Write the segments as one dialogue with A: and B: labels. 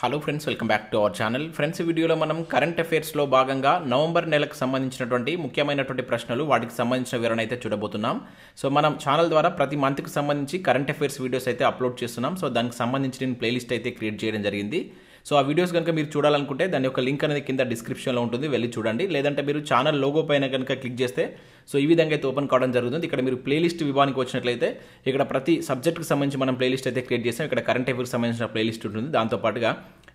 A: hello friends welcome back to our channel friends వీడియోలో మనం current అఫైర్స్లో భాగంగా నవంబర్ నెలకు సంబంధించినటువంటి ముఖ్యమైనటువంటి ప్రశ్నలు వాటికి సంబంధించిన వివరణ అయితే చూడబోతున్నాం సో మనం ఛానల్ ద్వారా ప్రతి మంత్కి సంబంధించి కరెంట్ అఫైర్స్ వీడియోస్ అయితే అప్లోడ్ చేస్తున్నాం సో దానికి సంబంధించి నేను ప్లేలిస్ట్ అయితే క్రియేట్ చేయడం జరిగింది సో ఆ వీడియోస్ కనుక మీరు చూడాలనుకుంటే దాని యొక్క లింక్ అనేది కింద డిస్క్రిప్షన్లో ఉంటుంది వెళ్ళి చూడండి లేదంటే మీరు ఛానల్ లోగో పైన కనుక క్లిక్ చేస్తే సో ఈ విధంగా అయితే ఓపెన్ కావడం జరుగుతుంది ఇక్కడ మీరు ప్లేలిస్ట్ విభాగానికి వచ్చినట్లయితే ఇక్కడ ప్రతి సబ్జెక్ట్కి సంబంధించి మనం ప్లేలిస్ట్ అయితే క్రియేట్ చేస్తాం ఇక్కడ కరెంట్ అఫేర్స్ సంబంధించిన ప్లేలిస్ట్ ఉంటుంది దాంతోపాటుగా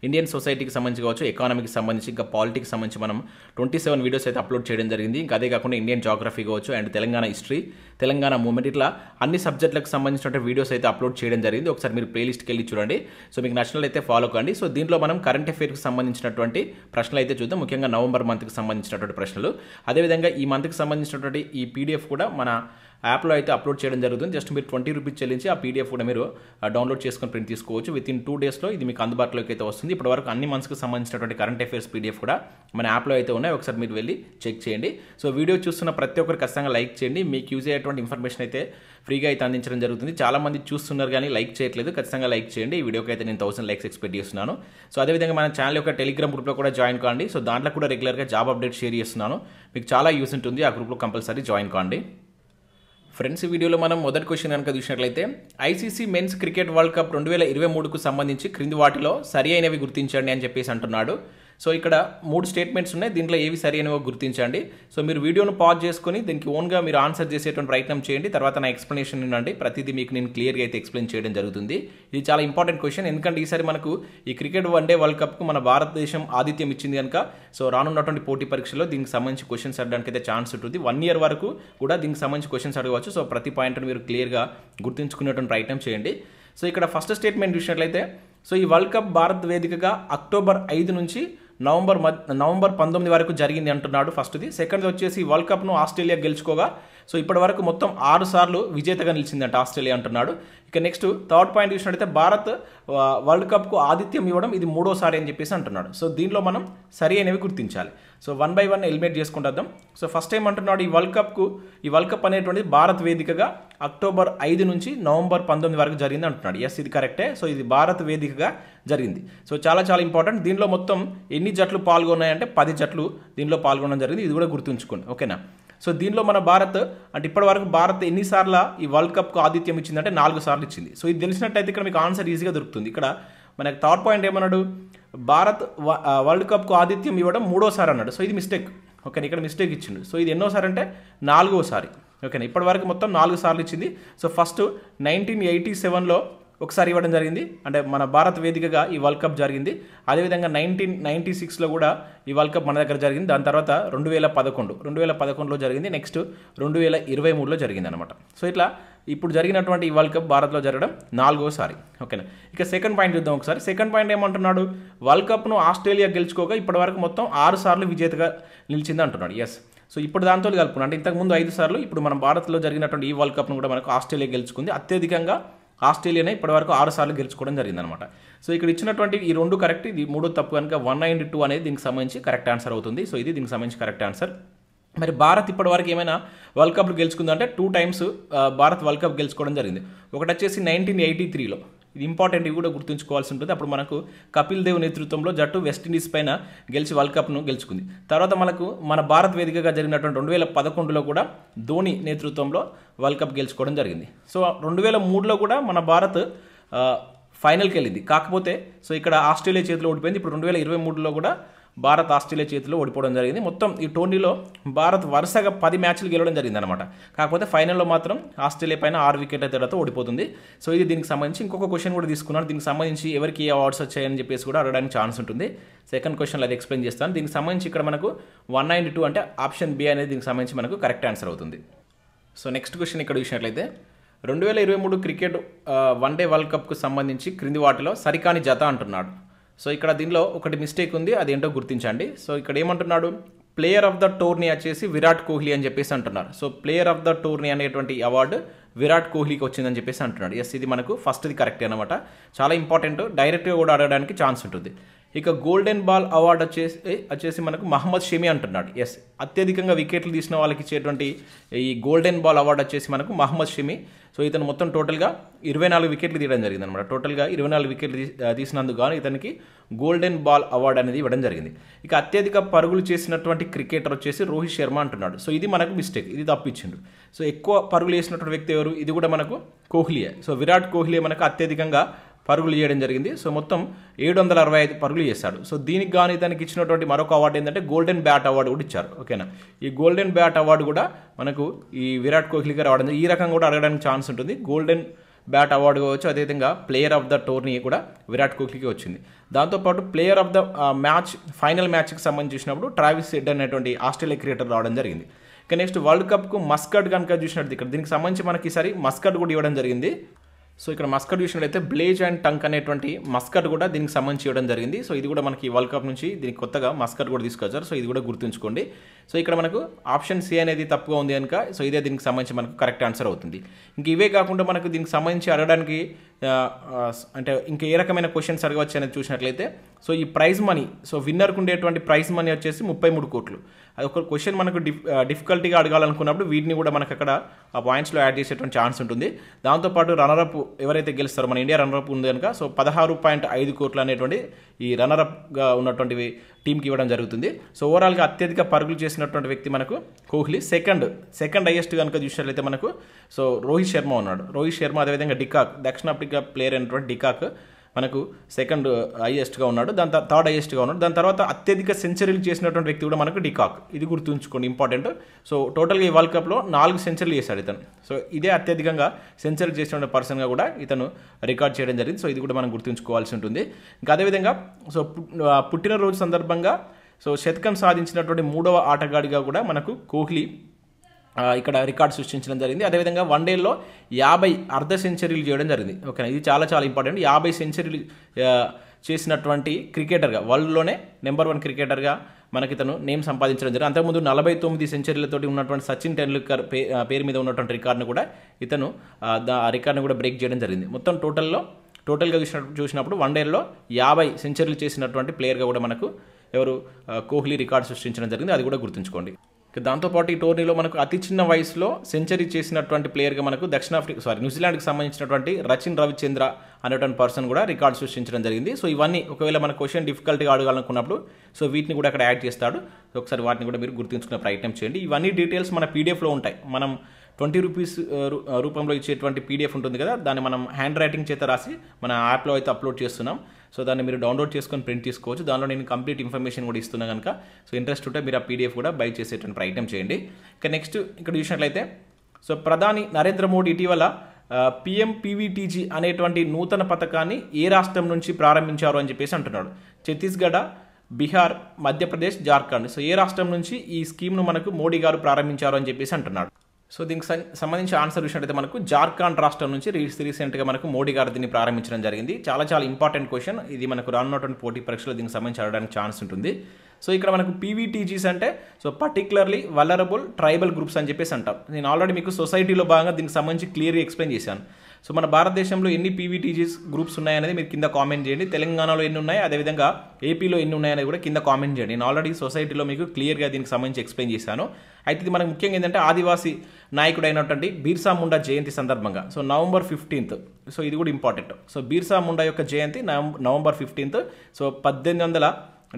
A: ఇండియన్ సొసైటీకి సంబంధించి కావచ్చు ఎకానమీకి సంబంధించి ఇంకా పాలిటిక్స్ సంబంధించి మనం ట్వంటీ సెవెన్ వీడియోస్ అయితే అప్లోడ్ చేయడం జరిగింది ఇంకా అదే కాకుండా ఇండియన్ జాగ్రఫీ కావచ్చు and Telangana history Telangana movement ఇట్లా అన్ని సబ్జెక్టులకు సంబంధించిన వీడియోస్ అయితే అప్లోడ్ చేయడం జరిగింది ఒకసారి మీరు ప్లేలిస్ట్కి వెళ్ళి చూడండి సో మీకు నచ్చినట్లు అయితే ఫాలో కండి సో దీంట్లో మనం కరెంట్ అఫేర్కి సంబంధించినటువంటి ప్రశ్నలు అయితే చూద్దాం ముఖ్యంగా నవంబర్ మంత్కి సంబంధించినటువంటి ప్రశ్నలు అదేవిధంగా ఈ మంత్కి సంబంధించినటువంటి ఈ పీడిఎఫ్ కూడా మన యాప్లో అయితే అప్లోడ్ చేయడం జరుగుతుంది జస్ట్ మీరు ట్వంటీ రూపీస్ చెల్లించి ఆ పీడిఎఫ్ కూడా మీరు డౌన్లోడ్ చేసుకుని ప్రింట్ తీసుకోవచ్చు విత్ ఇన్ టూ డేస్లో ఇది మీకు అందుబాటులోకి అయితే వస్తుంది ఇప్పటివరకు అన్ని మంత్స్కి సంబంధించినటువంటి కరెంట్ అఫేర్స్ పీడిఎఫ్ కూడా మన యాప్లో అయితే ఉన్నాయి ఒకసారి మీరు వెళ్ళి చెక్ చేయండి సో వీడియో చూస్తున్న ప్రతి ఒక్కరు ఖచ్చితంగా లైక్ చేయండి మీకు యూజ్ అయ్యేటువంటి ఇన్ఫర్మేషన్ అయితే ఫ్రీగా అయితే అందించడం జరుగుతుంది చాలామంది చూస్తున్నారు కానీ లైక్ చేయట్లేదు ఖచ్చితంగా లైక్ చేయండి ఈ వీడియోకి అయితే నేను థౌసండ్ లైక్స్ ఎక్స్పెక్ట్ చేస్తున్నాను సో అదేవిధంగా మన ఛానల్ యొక్క టెలిగ్రామ్ గ్రూప్లో కూడా జాయిన్ కావండి సో దాంట్లో కూడా రెగ్యులర్గా జాబ్ అప్డేట్ షేర్ చేస్తున్నాను మీకు చాలా యూస్ ఉంటుంది ఆ గ్రూప్లో కంపల్సరీ జాయిన్ కాండి ఫ్రెండ్స్ వీడియోలో మనం మొదటి క్వశ్చన్ కనుక చూసినట్లయితే ICC men's cricket world cup రెండు వేల ఇరవై మూడుకు సంబంధించి క్రింది వాటిలో సరి అయినవి గుర్తించండి అని చెప్పేసి అంటున్నాడు సో ఇక్కడ మూడు స్టేట్మెంట్స్ ఉన్నాయి దీంట్లో ఏవి సరి అనేవో గుర్తించండి సో మీరు వీడియోను పాజ్ చేసుకుని దీనికి ఓన్గా మీరు ఆన్సర్ చేసేటువంటి ప్రయత్నం చేయండి తర్వాత నా ఎక్స్ప్లెనేషన్ ఉండండి ప్రతిదీ మీకు నేను క్లియర్గా అయితే ఎక్స్ప్లెయిన్ చేయడం జరుగుతుంది ఇది చాలా ఇంపార్టెంట్ క్వశ్చన్ ఎందుకంటే ఈసారి మనకు ఈ క్రికెట్ వన్డే వరల్డ్ కప్కు మన భారతదేశం ఆతిథ్యం ఇచ్చింది కనుక సో రానున్నటువంటి పోటీ పరీక్షలో దీనికి సంబంధించి క్వశ్చన్స్ అడడానికి అయితే ఛాన్స్ ఉంటుంది వన్ ఇయర్ వరకు కూడా దీనికి సంబంధించి క్వశ్చన్స్ అడగవచ్చు సో ప్రతి పాయింట్ను మీరు క్లియర్గా గుర్తుంచుకునేటువంటి ప్రయత్నం చేయండి సో ఇక్కడ ఫస్ట్ స్టేట్మెంట్ చూసినట్లయితే సో ఈ వరల్డ్ కప్ భారత్ వేదికగా అక్టోబర్ ఐదు నుంచి నవంబర్ నవంబర్ పంతొమ్మిది వరకు జరిగింది అంటున్నాడు ఫస్ట్ది సెకండ్ది వచ్చేసి వరల్డ్ కప్ను ఆస్ట్రేలియా గెలుచుకోగా సో ఇప్పటి వరకు మొత్తం ఆరు సార్లు విజేతగా నిలిచిందంట ఆస్ట్రేలియా అంటున్నాడు ఇక నెక్స్ట్ థర్డ్ పాయింట్ చూసినట్టయితే భారత్ వరల్డ్ కప్కు ఆతిథ్యం ఇవ్వడం ఇది మూడోసారి అని చెప్పేసి అంటున్నాడు సో దీనిలో మనం సరి అనేవి గుర్తించాలి so one by one eliminate చేసుకుంటాం సో ఫస్ట్ టైం అంటున్నాడు ఈ వరల్డ్ కప్కు ఈ వరల్డ్ కప్ అనేటువంటిది భారత్ వేదికగా అక్టోబర్ ఐదు నుంచి నవంబర్ పంతొమ్మిది వరకు జరిగింది అంటున్నాడు ఎస్ ఇది కరెక్టే సో ఇది భారత్ వేదికగా జరిగింది సో చాలా చాలా ఇంపార్టెంట్ దీనిలో మొత్తం ఎన్ని జట్లు పాల్గొన్నాయంటే పది జట్లు దీనిలో పాల్గొనడం జరిగింది ఇది కూడా గుర్తుంచుకోండి ఓకేనా సో దీనిలో మన భారత్ అంటే ఇప్పటి వరకు భారత్ ఎన్నిసార్లు ఈ వరల్డ్ కప్కు ఆతిథ్యం ఇచ్చిందంటే నాలుగు సార్లు ఇచ్చింది సో ఇది తెలిసినట్టయితే ఇక్కడ మీకు ఆన్సర్ ఈజీగా దొరుకుతుంది ఇక్కడ మనకు థర్డ్ పాయింట్ ఏమన్నాడు భారత్ వరల్డ్ కప్కు ఆతిథ్యం ఇవ్వడం మూడోసారి అన్నాడు సో ఇది మిస్టేక్ ఓకే ఇక్కడ మిస్టేక్ ఇచ్చిండు సో ఇది ఎన్నోసారి అంటే నాలుగోసారి ఓకేనా ఇప్పటివరకు మొత్తం నాలుగు సార్లు ఇచ్చింది సో ఫస్ట్ నైన్టీన్ ఎయిటీ సెవెన్లో ఒకసారి ఇవ్వడం జరిగింది అంటే మన భారత్ వేదికగా ఈ వరల్డ్ కప్ జరిగింది అదేవిధంగా నైన్టీన్ నైన్టీ సిక్స్లో కూడా ఈ వరల్డ్ కప్ మన దగ్గర జరిగింది దాని తర్వాత రెండు వేల పదకొండు రెండు వేల పదకొండులో జరిగింది నెక్స్ట్ రెండు వేల ఇరవై మూడులో జరిగింది అనమాట సో ఇట్లా ఇప్పుడు జరిగినటువంటి ఈ వరల్డ్ కప్ భారత్లో జరగడం నాలుగోసారి ఓకేనా ఇక సెకండ్ పాయింట్ చూద్దాం ఒకసారి సెకండ్ పాయింట్ ఏమంటున్నాడు వరల్డ్ కప్ను ఆస్ట్రేలియా గెలుచుకోగా ఇప్పటివరకు మొత్తం ఆరు సార్లు విజేతగా నిలిచింది అంటున్నాడు ఎస్ సో ఇప్పుడు దాంతో కలుపుకున్నాం అంటే ఇంతకుముందు ఐదు సార్లు ఇప్పుడు మనం భారత్లో జరిగినటువంటి ఈ వరల్డ్ కప్ను కూడా మనకు ఆస్ట్రేలియా గెలుచుకుంది అత్యధికంగా ఆస్ట్రేలియానే ఇప్పటివరకు ఆరు సార్లు గెలుచుకోవడం జరిగిందనమాట సో ఇక్కడ ఇచ్చినటువంటి ఈ రెండు కరెక్ట్ ఇది మూడో తప్పు కనుక వన్ అండ్ టూ అనేది దీనికి సంబంధించి కరెక్ట్ ఆన్సర్ అవుతుంది సో ఇది దీనికి సంబంధించి కరెక్ట్ ఆన్సర్ మరి భారత్ ఇప్పటివరకు ఏమైనా వరల్డ్ కప్లు గెలుచుకుందంటే two times Bharat world cup గెలుచుకోవడం జరిగింది ఒకటి వచ్చేసి నైన్టీన్ ఎయిటీ త్రీలో ఇది ఇంపార్టెంట్ ఇవి కూడా గుర్తుంచుకోవాల్సి ఉంటుంది అప్పుడు మనకు కపిల్ దేవ్ నేతృత్వంలో జట్టు వెస్టిండీస్ పైన గెలిచి వరల్డ్ కప్ను గెలుచుకుంది తర్వాత మనకు మన భారత్ వేదికగా జరిగినటువంటి రెండు వేల పదకొండులో కూడా ధోని నేతృత్వంలో వరల్డ్ కప్ గెలుచుకోవడం జరిగింది సో రెండు వేల మూడులో కూడా మన భారత్ ఫైనల్కి వెళ్ళింది కాకపోతే సో ఇక్కడ ఆస్ట్రేలియా చేతిలో ఓడిపోయింది ఇప్పుడు రెండు వేల ఇరవై మూడులో కూడా భారత్ ఆస్ట్రేలియా చేతిలో ఓడిపోవడం జరిగింది మొత్తం ఈ టోర్నీలో భారత్ వరుసగా పది మ్యాచ్లు గెలవడం జరిగింది అనమాట కాకపోతే ఫైనల్లో మాత్రం ఆస్ట్రేలియా పైన ఆరు వికెట్ల తేడాతో ఓడిపోతుంది సో ఇది దీనికి సంబంధించి ఇంకొక క్వశ్చన్ కూడా తీసుకున్నాను దీనికి సంబంధించి ఎవరికి ఏ అవార్డ్స్ వచ్చాయని చెప్పేసి కూడా అడగడానికి ఛాన్స్ ఉంటుంది సెకండ్ క్వశ్చన్లో అది ఎక్స్ప్లెయిన్ చేస్తాను దీనికి సంబంధించి ఇక్కడ మనకు వన్ నైన్ టూ అంటే ఆప్షన్ బి అనేది దీనికి సంబంధించి మనకు కరెక్ట్ ఆన్సర్ అవుతుంది సో నెక్స్ట్ క్వశ్చన్ ఇక్కడ చూసినట్లయితే రెండు వేల ఇరవై మూడు క్రికెట్ వన్ డే వరల్డ్ కప్కు సంబంధించి క్రింది వాటిలో సరికాని జత అంటున్నాడు సో ఇక్కడ దీనిలో ఒకటి మిస్టేక్ ఉంది అది ఏంటో గుర్తించండి సో ఇక్కడ ఏమంటున్నాడు ప్లేయర్ ఆఫ్ ద టోర్నీ వచ్చేసి విరాట్ కోహ్లీ అని చెప్పేసి అంటున్నారు so player of the tourney అనేటువంటి అవార్డు విరాట్ కోహ్లీకి వచ్చిందని చెప్పేసి అంటున్నాడు ఎస్ ఇది మనకు ఫస్ట్ది కరెక్ట్ అనమాట చాలా ఇంపార్టెంట్ డైరెక్ట్గా కూడా ఆడడానికి ఛాన్స్ ఉంటుంది ఇక గోల్డెన్ బాల్ అవార్డు వచ్చేసి వచ్చేసి మనకు మహమ్మద్ షమి అంటున్నాడు ఎస్ అత్యధికంగా వికెట్లు తీసిన వాళ్ళకి ఇచ్చేటువంటి ఈ గోల్డెన్ బాల్ అవార్డు వచ్చేసి మనకు మహమ్మద్ షమి సో ఇతను మొత్తం టోటల్గా ఇరవై నాలుగు వికెట్లు తీయడం జరిగింది అనమాట టోటల్గా ఇరవై నాలుగు వికెట్లు తీసినందుకు గాను ఇతనికి గోల్డెన్ బాల్ అవార్డు అనేది ఇవ్వడం జరిగింది ఇక అత్యధిక పరుగులు చేసినటువంటి క్రికెటర్ వచ్చేసి రోహిత్ శర్మ అంటున్నాడు సో ఇది మనకు మిస్టేక్ ఇది తప్పించిండు సో ఎక్కువ పరుగులు వేసినటువంటి వ్యక్తి ఎవరు ఇది కూడా మనకు కోహ్లీయే సో విరాట్ కోహ్లీ మనకు అత్యధికంగా పరుగులు చేయడం జరిగింది సో మొత్తం ఏడు వందల అరవై ఐదు పరుగులు చేశాడు సో దీనికి కానీ దానికి ఇచ్చినటువంటి మరొక అవార్డు ఏంటంటే గోల్డెన్ బ్యాట్ అవార్డు కూడా ఇచ్చారు ఓకేనా ఈ గోల్డెన్ బ్యాట్ అవార్డు కూడా మనకు ఈ విరాట్ కోహ్లీకి రావడం ఈ రకం కూడా అడగడానికి ఛాన్స్ ఉంటుంది గోల్డెన్ బ్యాట్ అవార్డు కావచ్చు అదేవిధంగా ప్లేయర్ ఆఫ్ ద టోర్నీ కూడా విరాట్ కోహ్లీకి వచ్చింది దాంతోపాటు player of the match final మ్యాచ్కి సంబంధించినప్పుడు ట్రావిస్ హెడ్ అనేటువంటి ఆస్ట్రేలియా క్రికెటర్ రావడం జరిగింది ఇక నెక్స్ట్ వరల్డ్ కప్కు మస్కట్ కనుక చూసినట్టు ఇక్కడ దీనికి సంబంధించి మనకి ఈసారి మస్కట్ కూడా ఇవ్వడం జరిగింది సో ఇక్కడ మస్కట్ చూసినట్లయితే బ్లేజ్ అండ్ టంక్ అనేటువంటి మస్కట్ కూడా దీనికి సంబంధించి ఇవ్వడం జరిగింది సో ఇది కూడా మనకి వరల్డ్ కప్ నుంచి దీనికి కొత్తగా మస్కట్ కూడా తీసుకొచ్చారు సో ఇది కూడా గుర్తుంచుకోండి సో ఇక్కడ మనకు ఆప్షన్ సి అనేది తప్పుగా ఉంది కనుక సో ఇదే దీనికి సంబంధించి మనకు కరెక్ట్ ఆన్సర్ అవుతుంది ఇంక ఇవే కాకుండా మనకు దీనికి సంబంధించి అడగడానికి అంటే ఇంకా ఏ రకమైన క్వశ్చన్స్ అడగవచ్చు అనేది చూసినట్లయితే సో ఈ ప్రైజ్ మనీ సో విన్నర్కు ఉండేటువంటి ప్రైజ్ మనీ వచ్చేసి ముప్పై మూడు కోట్లు అది ఒక క్వశ్చన్ మనకు డిఫ్ డిఫికల్టీగా అడగాలనుకున్నప్పుడు వీటిని కూడా మనకు అక్కడ ఆ పాయింట్స్లో యాడ్ చేసేటువంటి ఛాన్స్ ఉంటుంది దాంతోపాటు రన్నరప్ ఎవరైతే గెలుస్తారో మన ఇండియా రన్నరప్ ఉంది కనుక సో పదహారు పాయింట్ ఐదు కోట్లు అనేటువంటి ఈ రన్నరప్గా ఉన్నటువంటివి టీంకి ఇవ్వడం జరుగుతుంది సో ఓవరాల్గా అత్యధిక పరుగులు చేసినటువంటి వ్యక్తి మనకు కోహ్లీ సెకండ్ సెకండ్ హైయెస్ట్ కనుక చూసినట్లయితే మనకు సో రోహిత్ శర్మ ఉన్నాడు రోహిత్ శర్మ అదేవిధంగా డికాక్ దక్షిణాఫ్రికా ప్లేయర్ అయినటువంటి డికాక్ మనకు సెకండ్ హైయెస్ట్గా ఉన్నాడు దాని థర్డ్ హైయెస్ట్గా ఉన్నాడు దాని తర్వాత అత్యధిక సెంచరీలు చేసినటువంటి వ్యక్తి కూడా మనకు డికాక్ ఇది గుర్తుంచుకోండి ఇంపార్టెంట్ సో టోటల్గా ఈ వరల్డ్ కప్లో నాలుగు సెంచరీలు చేశాడు ఇతను సో ఇదే అత్యధికంగా సెంచరీ చేసిన పర్సన్గా కూడా ఇతను రికార్డ్ చేయడం జరిగింది సో ఇది కూడా మనం గుర్తుంచుకోవాల్సి ఉంటుంది ఇంకా అదేవిధంగా సో పుట్టినరోజు సందర్భంగా సో శతకం సాధించినటువంటి మూడవ ఆటగాడిగా కూడా మనకు కోహ్లీ ఇక్కడ రికార్డ్ సృష్టించడం జరిగింది అదేవిధంగా వన్ డేలో యాభై అర్ధ సెంచరీలు చేయడం జరిగింది ఓకే ఇది చాలా చాలా ఇంపార్టెంట్ యాభై సెంచరీలు చేసినటువంటి క్రికెటర్గా వరల్డ్లోనే నెంబర్ వన్ క్రికెటర్గా మనకి తను నేమ్ సంపాదించడం జరిగింది అంతకుముందు నలభై తొమ్మిది సెంచరీలతోటి ఉన్నటువంటి సచిన్ టెండూల్కర్ పేరు మీద ఉన్నటువంటి రికార్డును కూడా ఇతను ఆ రికార్డును కూడా బ్రేక్ చేయడం జరిగింది మొత్తం టోటల్లో టోటల్గా చూసిన చూసినప్పుడు వన్ డేలో యాభై సెంచరీలు చేసినటువంటి ప్లేయర్గా కూడా మనకు ఎవరు కోహ్లీ రికార్డు సృష్టించడం జరిగింది అది కూడా గుర్తుంచుకోండి దాంతోపాటు ఈ టోర్నీలో మనకు అతి చిన్న వయసులో సెంచరీ చేసినటువంటి ప్లేయర్గా మనకు దక్షిణాఫ్రికా సారీ న్యూజిలాండ్కి సంబంధించినటువంటి రచిన్ రవిచంద్ర అనేటువంటి పర్సన్ కూడా రికార్డు సృష్టించడం జరిగింది సో ఇవన్నీ ఒకవేళ మన క్వశ్చన్ డిఫికల్ట్గా అడగాలనుకున్నప్పుడు సో వీటిని కూడా అక్కడ యాడ్ చేస్తాడు ఒకసారి వాటిని కూడా మీరు గుర్తుంచుకునే ప్రయత్నం చేయండి ఇవన్నీ డీటెయిల్స్ మన పీడిఎఫ్లో ఉంటాయి మనం ట్వంటీ రూపీస్ రూపంలో ఇచ్చేటువంటి పీడిఎఫ్ ఉంటుంది కదా దాన్ని మనం హ్యాండ్ రైటింగ్ చేత రాసి మన యాప్లో అయితే అప్లోడ్ చేస్తున్నాం సో దాన్ని మీరు డౌన్లోడ్ చేసుకొని ప్రింట్ తీసుకోవచ్చు దానిలో నేను కంప్లీట్ ఇన్ఫర్మేషన్ కూడా ఇస్తున్నా కనుక సో ఇంట్రెస్ట్ ఉంటే మీరు ఆ పీడిఎఫ్ కూడా బై చేసేటువంటి ప్రయత్నం చేయండి ఇక నెక్స్ట్ ఇక్కడ చూసినట్లయితే సో ప్రధాని నరేంద్ర మోడీ ఇటీవల పిఎం పీవీటీజీ అనేటువంటి నూతన పథకాన్ని ఏ రాష్ట్రం నుంచి ప్రారంభించారు అని చెప్పేసి అంటున్నాడు ఛత్తీస్గఢ బీహార్ మధ్యప్రదేశ్ జార్ఖండ్ సో ఏ రాష్ట్రం నుంచి ఈ స్కీమ్ను మనకు మోడీ గారు ప్రారంభించారు అని చెప్పేసి అంటున్నాడు సో దీనికి సంబంధించి ఆన్సర్ చూసినట్టయితే మనకు జార్ఖండ్ రాష్ట్రం నుంచి రీసెంట్గా మనకు మోడీ గారు దీన్ని ప్రారంభించడం జరిగింది చాలా చాలా ఇంపార్టెంట్ క్వశ్చన్ ఇది మనకు రానున్నటువంటి పోటీ పరీక్షలో దీనికి సంబంధించి అడగడానికి ఛాన్స్ ఉంటుంది సో ఇక్కడ మనకు పీవీటీజీస్ అంటే so particularly vulnerable tribal groups అని చెప్పేసి అంటాం నేను ఆల్రెడీ మీకు సొసైటీలో భాగంగా దీనికి సంబంధించి క్లియర్గా ఎక్స్ప్లెయిన్ చేశాను సో మన భారతదేశంలో ఎన్ని పీవీటీజీస్ గ్రూప్స్ ఉన్నాయనేది మీరు కింద కామెంట్ చేయండి తెలంగాణలో ఎన్ని ఉన్నాయి అదేవిధంగా ఏపీలో ఎన్ని ఉన్నాయనేది కూడా కింద కామెంట్ చేయండి నేను ఆల్రెడీ సొసైటీలో మీకు క్లియర్గా దీనికి సంబంధించి ఎక్స్ప్లెయిన్ చేశాను అయితే ఇది మనకు ముఖ్యంగా ఏంటంటే ఆదివాసీ నాయకుడు అయినటువంటి బీర్సా ముండా జయంతి సందర్భంగా సో నవంబర్ ఫిఫ్టీన్త్ సో ఇది కూడా ఇంపార్టెంట్ సో బీర్సా ముండా యొక్క జయంతి నవంబర్ ఫిఫ్టీన్త్ సో పద్దెనిమిది వందల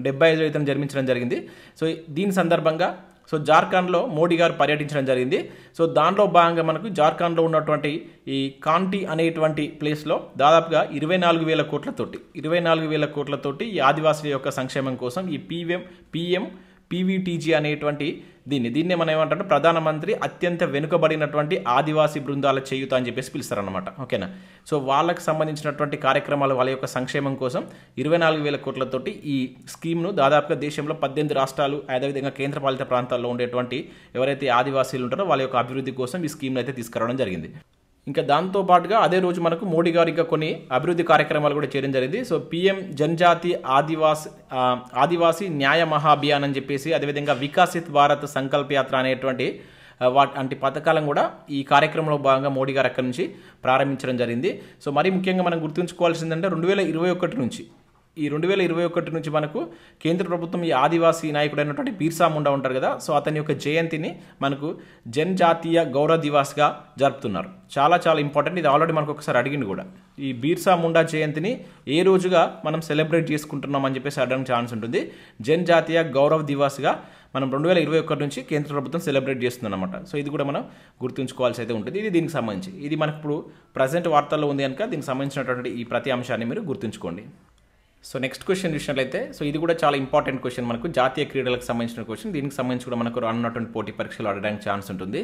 A: డెబ్బై ఐదు ఇతను జన్మించడం జరిగింది సో దీని సందర్భంగా సో జార్ఖండ్లో మోడీ గారు పర్యటించడం జరిగింది సో దాంట్లో భాగంగా మనకు జార్ఖండ్లో ఉన్నటువంటి ఈ కాంటి అనేటువంటి ప్లేస్లో దాదాపుగా ఇరవై నాలుగు వేల కోట్లతోటి ఇరవై నాలుగు వేల కోట్లతోటి ఈ ఆదివాసుల యొక్క సంక్షేమం కోసం ఈ పీఎం పీఎం పీవీటీజీ అనేటువంటి దీన్ని దీన్నే మనం ఏమంటారు ప్రధానమంత్రి అత్యంత వెనుకబడినటువంటి ఆదివాసీ బృందాల చేయుత అని చెప్పేసి పిలుస్తారనమాట ఓకేనా సో వాళ్ళకి సంబంధించినటువంటి కార్యక్రమాలు వాళ్ళ యొక్క సంక్షేమం కోసం ఇరవై నాలుగు వేల కోట్లతోటి ఈ స్కీమ్ను దాదాపుగా దేశంలో పద్దెనిమిది రాష్ట్రాలు అదేవిధంగా కేంద్రపాలిత ప్రాంతాల్లో ఉండేటువంటి ఎవరైతే ఆదివాసీలు ఉంటారో వాళ్ళ యొక్క అభివృద్ధి కోసం ఈ స్కీమ్ను అయితే తీసుకురావడం జరిగింది ఇంకా దాంతోపాటుగా అదే రోజు మనకు మోడీ గారు ఇంకా కొన్ని అభివృద్ధి కార్యక్రమాలు కూడా చేయడం జరిగింది సో పీఎం జనజాతి ఆదివాస్ ఆదివాసి న్యాయ మహాభియాన్ అని చెప్పేసి అదేవిధంగా వికాసిత్ భారత్ సంకల్ప యాత్ర అనేటువంటి వాటి పథకాలను కూడా ఈ కార్యక్రమంలో భాగంగా మోడీ గారు అక్కడి నుంచి ప్రారంభించడం జరిగింది సో మరీ ముఖ్యంగా మనం గుర్తుంచుకోవాల్సిందంటే రెండు వేల ఇరవై ఒకటి నుంచి ఈ రెండు వేల ఇరవై ఒకటి నుంచి మనకు కేంద్ర ప్రభుత్వం ఈ ఆదివాసీ నాయకుడైనటువంటి బీర్సా ముండా ఉంటారు కదా సో అతని యొక్క జయంతిని మనకు జనజాతీయ గౌరవ దివాస్గా జరుపుతున్నారు చాలా చాలా ఇంపార్టెంట్ ఇది ఆల్రెడీ మనకు ఒకసారి అడిగింది కూడా ఈ బీర్సా ముండా జయంతిని ఏ రోజుగా మనం సెలబ్రేట్ చేసుకుంటున్నాం అని చెప్పేసి అడగడానికి ఛాన్స్ ఉంటుంది జనజాతీయ గౌరవ దివాస్గా మనం రెండు వేల ఇరవై ఒకటి నుంచి కేంద్ర ప్రభుత్వం సెలబ్రేట్ చేస్తుంది అనమాట సో ఇది కూడా మనం గుర్తుంచుకోవాల్సి అయితే ఉంటుంది ఇది దీనికి సంబంధించి ఇది మనకు ఇప్పుడు ప్రజెంట్ వార్తల్లో ఉంది కనుక దీనికి సంబంధించినటువంటి ఈ ప్రతి అంశాన్ని మీరు గుర్తుంచుకోండి సో నెక్స్ట్ క్వశ్చన్ చూసినట్లయితే సో ఇది కూడా చాలా ఇంపార్టెంట్ క్వశ్చన్ మనకు జాతీయ క్రీడలకు సంబంధించిన క్వశ్చన్ దీనికి సంబంధించి కూడా మనకు రానున్నటువంటి పోటీ పరీక్షలు ఆడడానికి ఛాన్స్ ఉంటుంది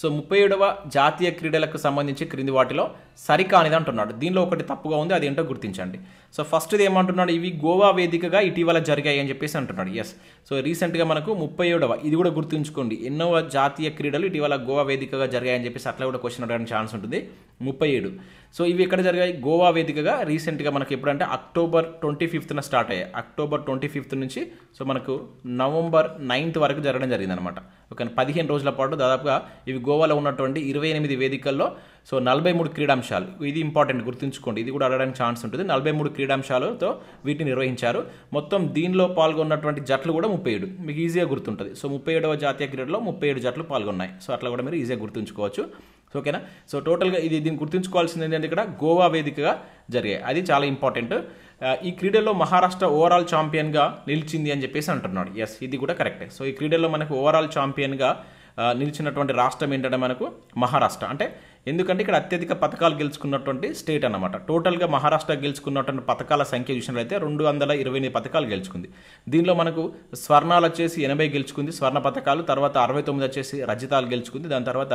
A: సో ముప్పై ఏడవ జాతీయ క్రీడలకు సంబంధించి క్రింది వాటిలో సరికానిది అంటున్నాడు దీనిలో ఒకటి తప్పుగా ఉంది అదేంటో గుర్తించండి సో ఫస్ట్ది ఏమంటున్నాడు ఇవి గోవా వేదికగా ఇటీవల జరిగాయి అని చెప్పేసి అంటున్నాడు ఎస్ సో రీసెంట్గా మనకు ముప్పై ఏడవ ఇది కూడా గుర్తుంచుకోండి ఎన్నో జాతీయ క్రీడలు ఇటీవల గోవా వేదికగా జరిగాయని చెప్పేసి అట్లా కూడా క్వశ్చన్ అడగడానికి ఛాన్స్ ఉంటుంది ముప్పై ఏడు సో ఇవి ఎక్కడ జరిగాయి గోవా వేదికగా రీసెంట్గా మనకి ఎప్పుడంటే అక్టోబర్ ట్వంటీ ఫిఫ్త్న స్టార్ట్ అయ్యాయి అక్టోబర్ ట్వంటీ ఫిఫ్త్ నుంచి సో మనకు నవంబర్ నైన్త్ వరకు జరగడం జరిగిందనమాట ఓకే పదిహేను రోజుల పాటు దాదాపుగా ఇవి గోవాలో ఉన్నటువంటి ఇరవై ఎనిమిది వేదికల్లో సో నలభై మూడు క్రీడాంశాలు ఇది ఇంపార్టెంట్ గుర్తుంచుకోండి ఇది కూడా అడగడానికి ఛాన్స్ ఉంటుంది నలభై మూడు క్రీడాంశాలతో వీటిని నిర్వహించారు మొత్తం దీనిలో పాల్గొన్నటువంటి జట్లు కూడా ముప్పై ఏడు మీకు ఈజీగా గుర్తుంటుంది సో ముప్పై ఏడవ జాతీయ క్రీడలో ముప్పై ఏడు జట్లు పాల్గొన్నాయి సో అట్లా కూడా మీరు ఈజీగా గుర్తుంచుకోవచ్చు ఓకేనా సో టోటల్గా ఇది దీన్ని గుర్తుంచుకోవాల్సింది ఏంటంటే ఇక్కడ గోవా వేదికగా జరిగాయి అది చాలా ఇంపార్టెంట్ ఈ క్రీడలో మహారాష్ట్ర ఓవరాల్ ఛాంపియన్గా నిలిచింది అని చెప్పేసి అంటున్నాడు ఎస్ ఇది కూడా కరెక్టే సో ఈ క్రీడల్లో మనకు ఓవరాల్ ఛాంపియన్గా నిలిచినటువంటి రాష్ట్రం ఏంటంటే మనకు మహారాష్ట్ర అంటే ఎందుకంటే ఇక్కడ అత్యధిక పథకాలు గెలుచుకున్నటువంటి స్టేట్ అనమాట టోటల్గా మహారాష్ట్ర గెలుచుకున్నటువంటి పథకాల సంఖ్య చూసినట్లయితే రెండు వందల ఇరవై ఎనిమిది పథకాలు గెలుచుకుంది దీనిలో మనకు స్వర్ణాలు వచ్చేసి ఎనభై గెలుచుకుంది స్వర్ణ పథకాలు తర్వాత అరవై తొమ్మిది వచ్చేసి రజితాలు గెలుచుకుంది దాని తర్వాత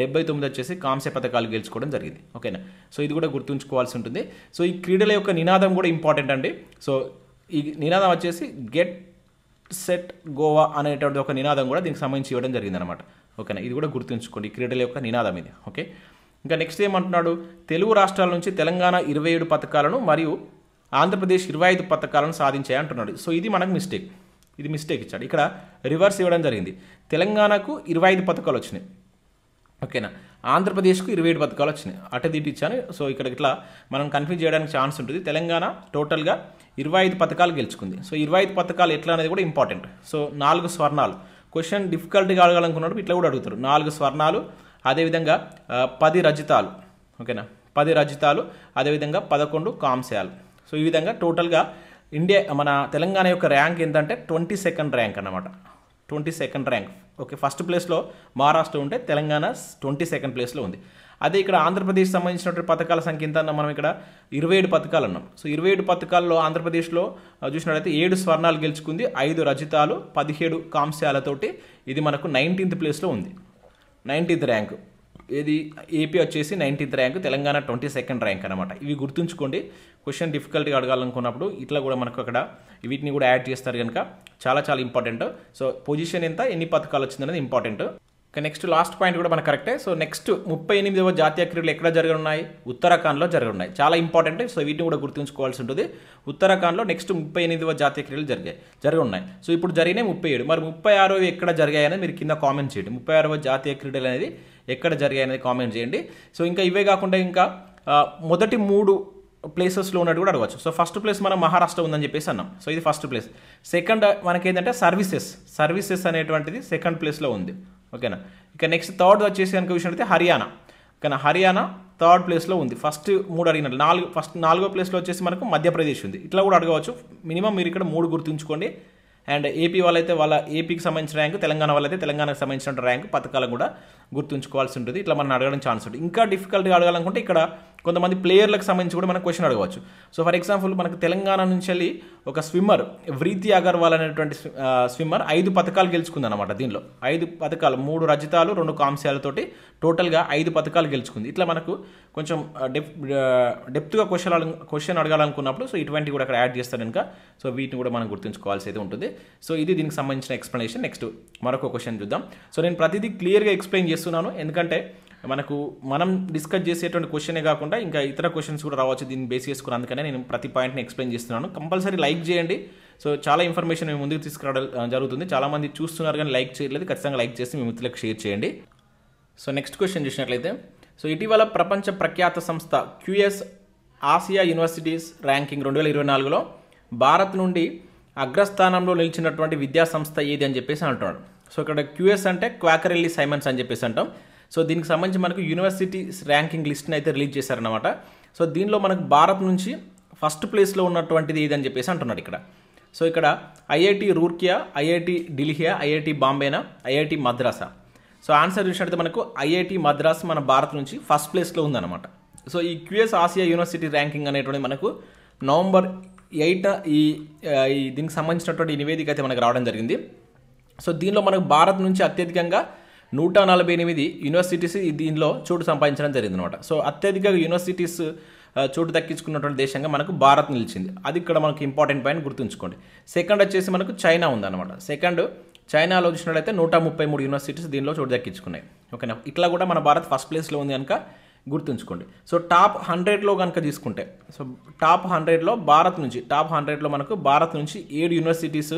A: డెబ్బై తొమ్మిది వచ్చేసి కాంస్య పథకాలు గెలుచుకోవడం జరిగింది ఓకేనా సో ఇది కూడా గుర్తుంచుకోవాల్సి ఉంటుంది సో ఈ క్రీడల యొక్క నినాదం కూడా ఇంపార్టెంట్ అండి సో ఈ నినాదం వచ్చేసి గెట్ సెట్ గోవా అనేటువంటి ఒక నినాదం కూడా దీనికి సంబంధించి ఇవ్వడం జరిగిందనమాట ఓకేనా ఇది కూడా గుర్తుంచుకోండి క్రీడల యొక్క నినాదం ఇది ఓకే ఇంకా నెక్స్ట్ ఏమంటున్నాడు తెలుగు రాష్ట్రాల నుంచి తెలంగాణ ఇరవై ఏడు పథకాలను మరియు ఆంధ్రప్రదేశ్ ఇరవై ఐదు పథకాలను సాధించాయి అంటున్నాడు సో ఇది మనకు మిస్టేక్ ఇది మిస్టేక్ ఇచ్చాడు ఇక్కడ రివర్స్ ఇవ్వడం జరిగింది తెలంగాణకు ఇరవై ఐదు పథకాలు వచ్చినాయి ఓకేనా ఆంధ్రప్రదేశ్కు ఇరవై ఏడు పథకాలు వచ్చినాయి అటదిటి ఇచ్చాను సో ఇక్కడ ఇట్లా మనం కన్ఫ్యూజ్ చేయడానికి ఛాన్స్ ఉంటుంది తెలంగాణ టోటల్గా ఇరవై ఐదు పథకాలు గెలుచుకుంది సో ఇరవై ఐదు పథకాలు ఎట్లా అనేది కూడా ఇంపార్టెంట్ సో నాలుగు స్వర్ణాలు క్వశ్చన్ డిఫికల్ట్గా అడగాలనుకున్నప్పుడు ఇట్లా కూడా అడుగుతారు నాలుగు స్వర్ణాలు అదేవిధంగా పది రజితాలు ఓకేనా పది రజితాలు అదేవిధంగా పదకొండు కాంశాలు సో ఈ విధంగా టోటల్గా ఇండియా మన తెలంగాణ యొక్క ర్యాంక్ ఏంటంటే ట్వంటీ సెకండ్ ర్యాంక్ అనమాట twenty second rank okay first ప్లేస్లో మహారాష్ట్ర ఉంటే తెలంగాణ ట్వంటీ సెకండ్ ప్లేస్లో ఉంది అదే ఇక్కడ ఆంధ్రప్రదేశ్ సంబంధించినటువంటి పథకాల సంఖ్య ఎంత అన్నా మనం ఇక్కడ ఇరవై ఏడు పథకాలు అన్నాం సో ఇరవై ఏడు పథకాల్లో ఆంధ్రప్రదేశ్లో చూసినట్లయితే ఏడు స్వర్ణాలు గెలుచుకుంది ఐదు రజితాలు పదిహేడు కాంస్యాలతోటి ఇది మనకు నైన్టీన్త్ ప్లేస్లో ఉంది నైన్టీత్ ర్యాంక్ ఏది ఏపీ వచ్చేసి nineteenth rank Telangana twenty second rank అనమాట ఇవి గుర్తుంచుకోండి క్వశ్చన్ డిఫికల్ట్గా అడగాలనుకున్నప్పుడు ఇట్లా కూడా మనకు అక్కడ వీటిని కూడా యాడ్ చేస్తారు కనుక చాలా చాలా ఇంపార్టెంట్ సో పొజిషన్ ఎంత ఎన్ని పథకాలు వచ్చిందనేది ఇంపార్టెంట్ ఇంకా నెక్స్ట్ లాస్ట్ పాయింట్ కూడా మనకు కరెక్టే సో నెక్స్ట్ ముప్పై ఎనిమిదవ జాతీయ క్రీడలు ఎక్కడ జరగనున్నాయి ఉత్తరాఖండ్లో జరగనున్నాయి చాలా ఇంపార్టెంట్ సో వీటిని కూడా గుర్తుంచుకోవాల్సి ఉంటుంది ఉత్తరాఖండ్లో నెక్స్ట్ ముప్పై ఎనిమిదవ జాతీయ క్రీడలు జరిగాయి జరగనున్నాయి సో ఇప్పుడు జరిగినాయి ముప్పై ఏడు మరి ముప్పై ఆరోవి ఎక్కడ జరిగాయని మీరు కింద కామెంట్ చేయండి ముప్పై ఆరవ జాతీయ క్రీడలు అనేది ఎక్కడ జరిగాయనేది కామెంట్ చేయండి సో ఇంకా ఇవే కాకుండా ఇంకా మొదటి మూడు ప్లేసెస్లో ఉన్నట్టు కూడా అడగవచ్చు సో ఫస్ట్ ప్లేస్ మనం మహారాష్ట్ర ఉందని చెప్పేసి అన్నాం సో ఇది ఫస్ట్ ప్లేస్ సెకండ్ మనకేంటంటే సర్వీసెస్ సర్వీసెస్ అనేటువంటిది సెకండ్ ప్లేస్లో ఉంది ఓకేనా ఇక నెక్స్ట్ థర్డ్ వచ్చేసి కనుక విషయం అయితే హర్యానా ఓకేనా హర్యానా థర్డ్ ప్లేస్లో ఉంది ఫస్ట్ మూడు అడిగినట్లు నాలుగు ఫస్ట్ నాలుగో ప్లేస్లో వచ్చేసి మనకు మధ్యప్రదేశ్ ఉంది ఇట్లా కూడా అడగవచ్చు మినిమం మీరు ఇక్కడ మూడు గుర్తుంచుకోండి అండ్ ఏపీ వాళ్ళైతే వాళ్ళ ఏపీకి సంబంధించిన ర్యాంక్ తెలంగాణ వాళ్ళైతే తెలంగాణకు సంబంధించిన ర్యాంక్ పథకాలు కూడా గుర్తుంచుకోవాల్సి ఉంటుంది ఇట్లా మనం అడగడం ఛాన్స్ ఉంటుంది ఇంకా డిఫికల్ట్గా అడగాలనుకుంటే ఇక్కడ కొంతమంది ప్లేయర్లకు సంబంధించి కూడా మనం క్వశ్చన్ అడగవచ్చు సో ఫర్ ఎగ్జాంపుల్ మనకు తెలంగాణ నుంచి వెళ్ళి ఒక స్విమ్మర్ వ్రీతి అగర్వాల్ అనేటువంటి స్విమ్మర్ ఐదు పథకాలు గెలుచుకుంది అనమాట దీనిలో ఐదు పథకాలు మూడు రజితాలు రెండు కాంశాలతోటి టోటల్గా ఐదు పథకాలు గెలుచుకుంది ఇట్లా మనకు కొంచెం డెప్ డెప్త్గా క్వశ్చన్ క్వశ్చన్ అడగాలనుకున్నప్పుడు సో ఇటువంటి కూడా అక్కడ యాడ్ చేస్తారు కనుక సో వీటిని కూడా మనం గుర్తుంచుకోవాల్సి అయితే ఉంటుంది సో ఇది దీనికి సంబంధించిన ఎక్స్ప్లెనేషన్ నెక్స్ట్ మరొక క్వశ్చన్ చూద్దాం సో నేను ప్రతిదీ క్లియర్గా ఎక్స్ప్లెయిన్ చేస్తాను చేస్తున్నాను ఎందుకంటే మనకు మనం డిస్కస్ చేసేటువంటి క్వశ్చనే కాకుండా ఇంకా ఇతర క్వశ్చన్స్ కూడా రావచ్చు దీన్ని బేస్ చేసుకుని అందుకనే నేను ప్రతి పాయింట్ని ఎక్స్ప్లెయిన్ చేస్తున్నాను కంపల్సరీ లైక్ చేయండి సో చాలా ఇన్ఫర్మేషన్ మేము ముందుకు తీసుకురావడం జరుగుతుంది చాలామంది చూస్తున్నారు కానీ లైక్ చేయలేదు ఖచ్చితంగా లైక్ చేసి మీ మిత్రులకు షేర్ చేయండి సో నెక్స్ట్ క్వశ్చన్ చూసినట్లయితే సో ఇటీవల ప్రపంచ ప్రఖ్యాత సంస్థ క్యూఎస్ ఆసియా యూనివర్సిటీస్ ర్యాంకింగ్ రెండు వేల ఇరవై నాలుగులో భారత్ నుండి అగ్రస్థానంలో నిలిచినటువంటి విద్యా సంస్థ ఏది అని చెప్పేసి అంటున్నాడు సో ఇక్కడ క్యూఎస్ అంటే క్వాకరెల్లి సైమన్స్ అని చెప్పేసి అంటాం సో దీనికి సంబంధించి మనకు యూనివర్సిటీస్ ర్యాంకింగ్ లిస్ట్ని అయితే రిలీజ్ చేశారనమాట సో దీనిలో మనకు భారత్ నుంచి ఫస్ట్ ప్లేస్లో ఉన్నటువంటిది ఏదని చెప్పేసి అంటున్నాడు ఇక్కడ సో ఇక్కడ ఐఐటి రూర్కియా ఐఐటి ఢిల్హియా ఐఐటి బాంబేనా ఐఐటి మద్రాసా సో ఆన్సర్ చూసినట్టు మనకు ఐఐటి మద్రాస్ మన భారత్ నుంచి ఫస్ట్ ప్లేస్లో ఉందన్నమాట సో ఈ క్యూఎస్ ఆసియా యూనివర్సిటీ ర్యాంకింగ్ అనేటువంటి మనకు నవంబర్ ఎయిట్ ఈ దీనికి సంబంధించినటువంటి నివేదిక అయితే మనకు రావడం జరిగింది సో దీనిలో మనకు భారత్ నుంచి అత్యధికంగా నూట నలభై ఎనిమిది యూనివర్సిటీస్ దీనిలో చోటు సంపాదించడం జరిగింది అనమాట సో అత్యధిక యూనివర్సిటీస్ చోటు దక్కించుకున్నటువంటి దేశంగా మనకు భారత్ నిలిచింది అది ఇక్కడ మనకు ఇంపార్టెంట్ పాయింట్ గుర్తుంచుకోండి సెకండ్ వచ్చేసి మనకు చైనా ఉందన్నమాట సెకండ్ చైనాలో చూసినట్లయితే నూట ముప్పై మూడు యూనివర్సిటీస్ దీనిలో చోటు దక్కించుకున్నాయి ఓకేనా ఇట్లా కూడా మన భారత్ ఫస్ట్ ప్లేస్లో ఉంది కనుక గుర్తుంచుకోండి సో టాప్ హండ్రెడ్లో కనుక తీసుకుంటే సో టాప్ హండ్రెడ్లో భారత్ నుంచి టాప్ హండ్రెడ్లో మనకు భారత్ నుంచి ఏడు యూనివర్సిటీస్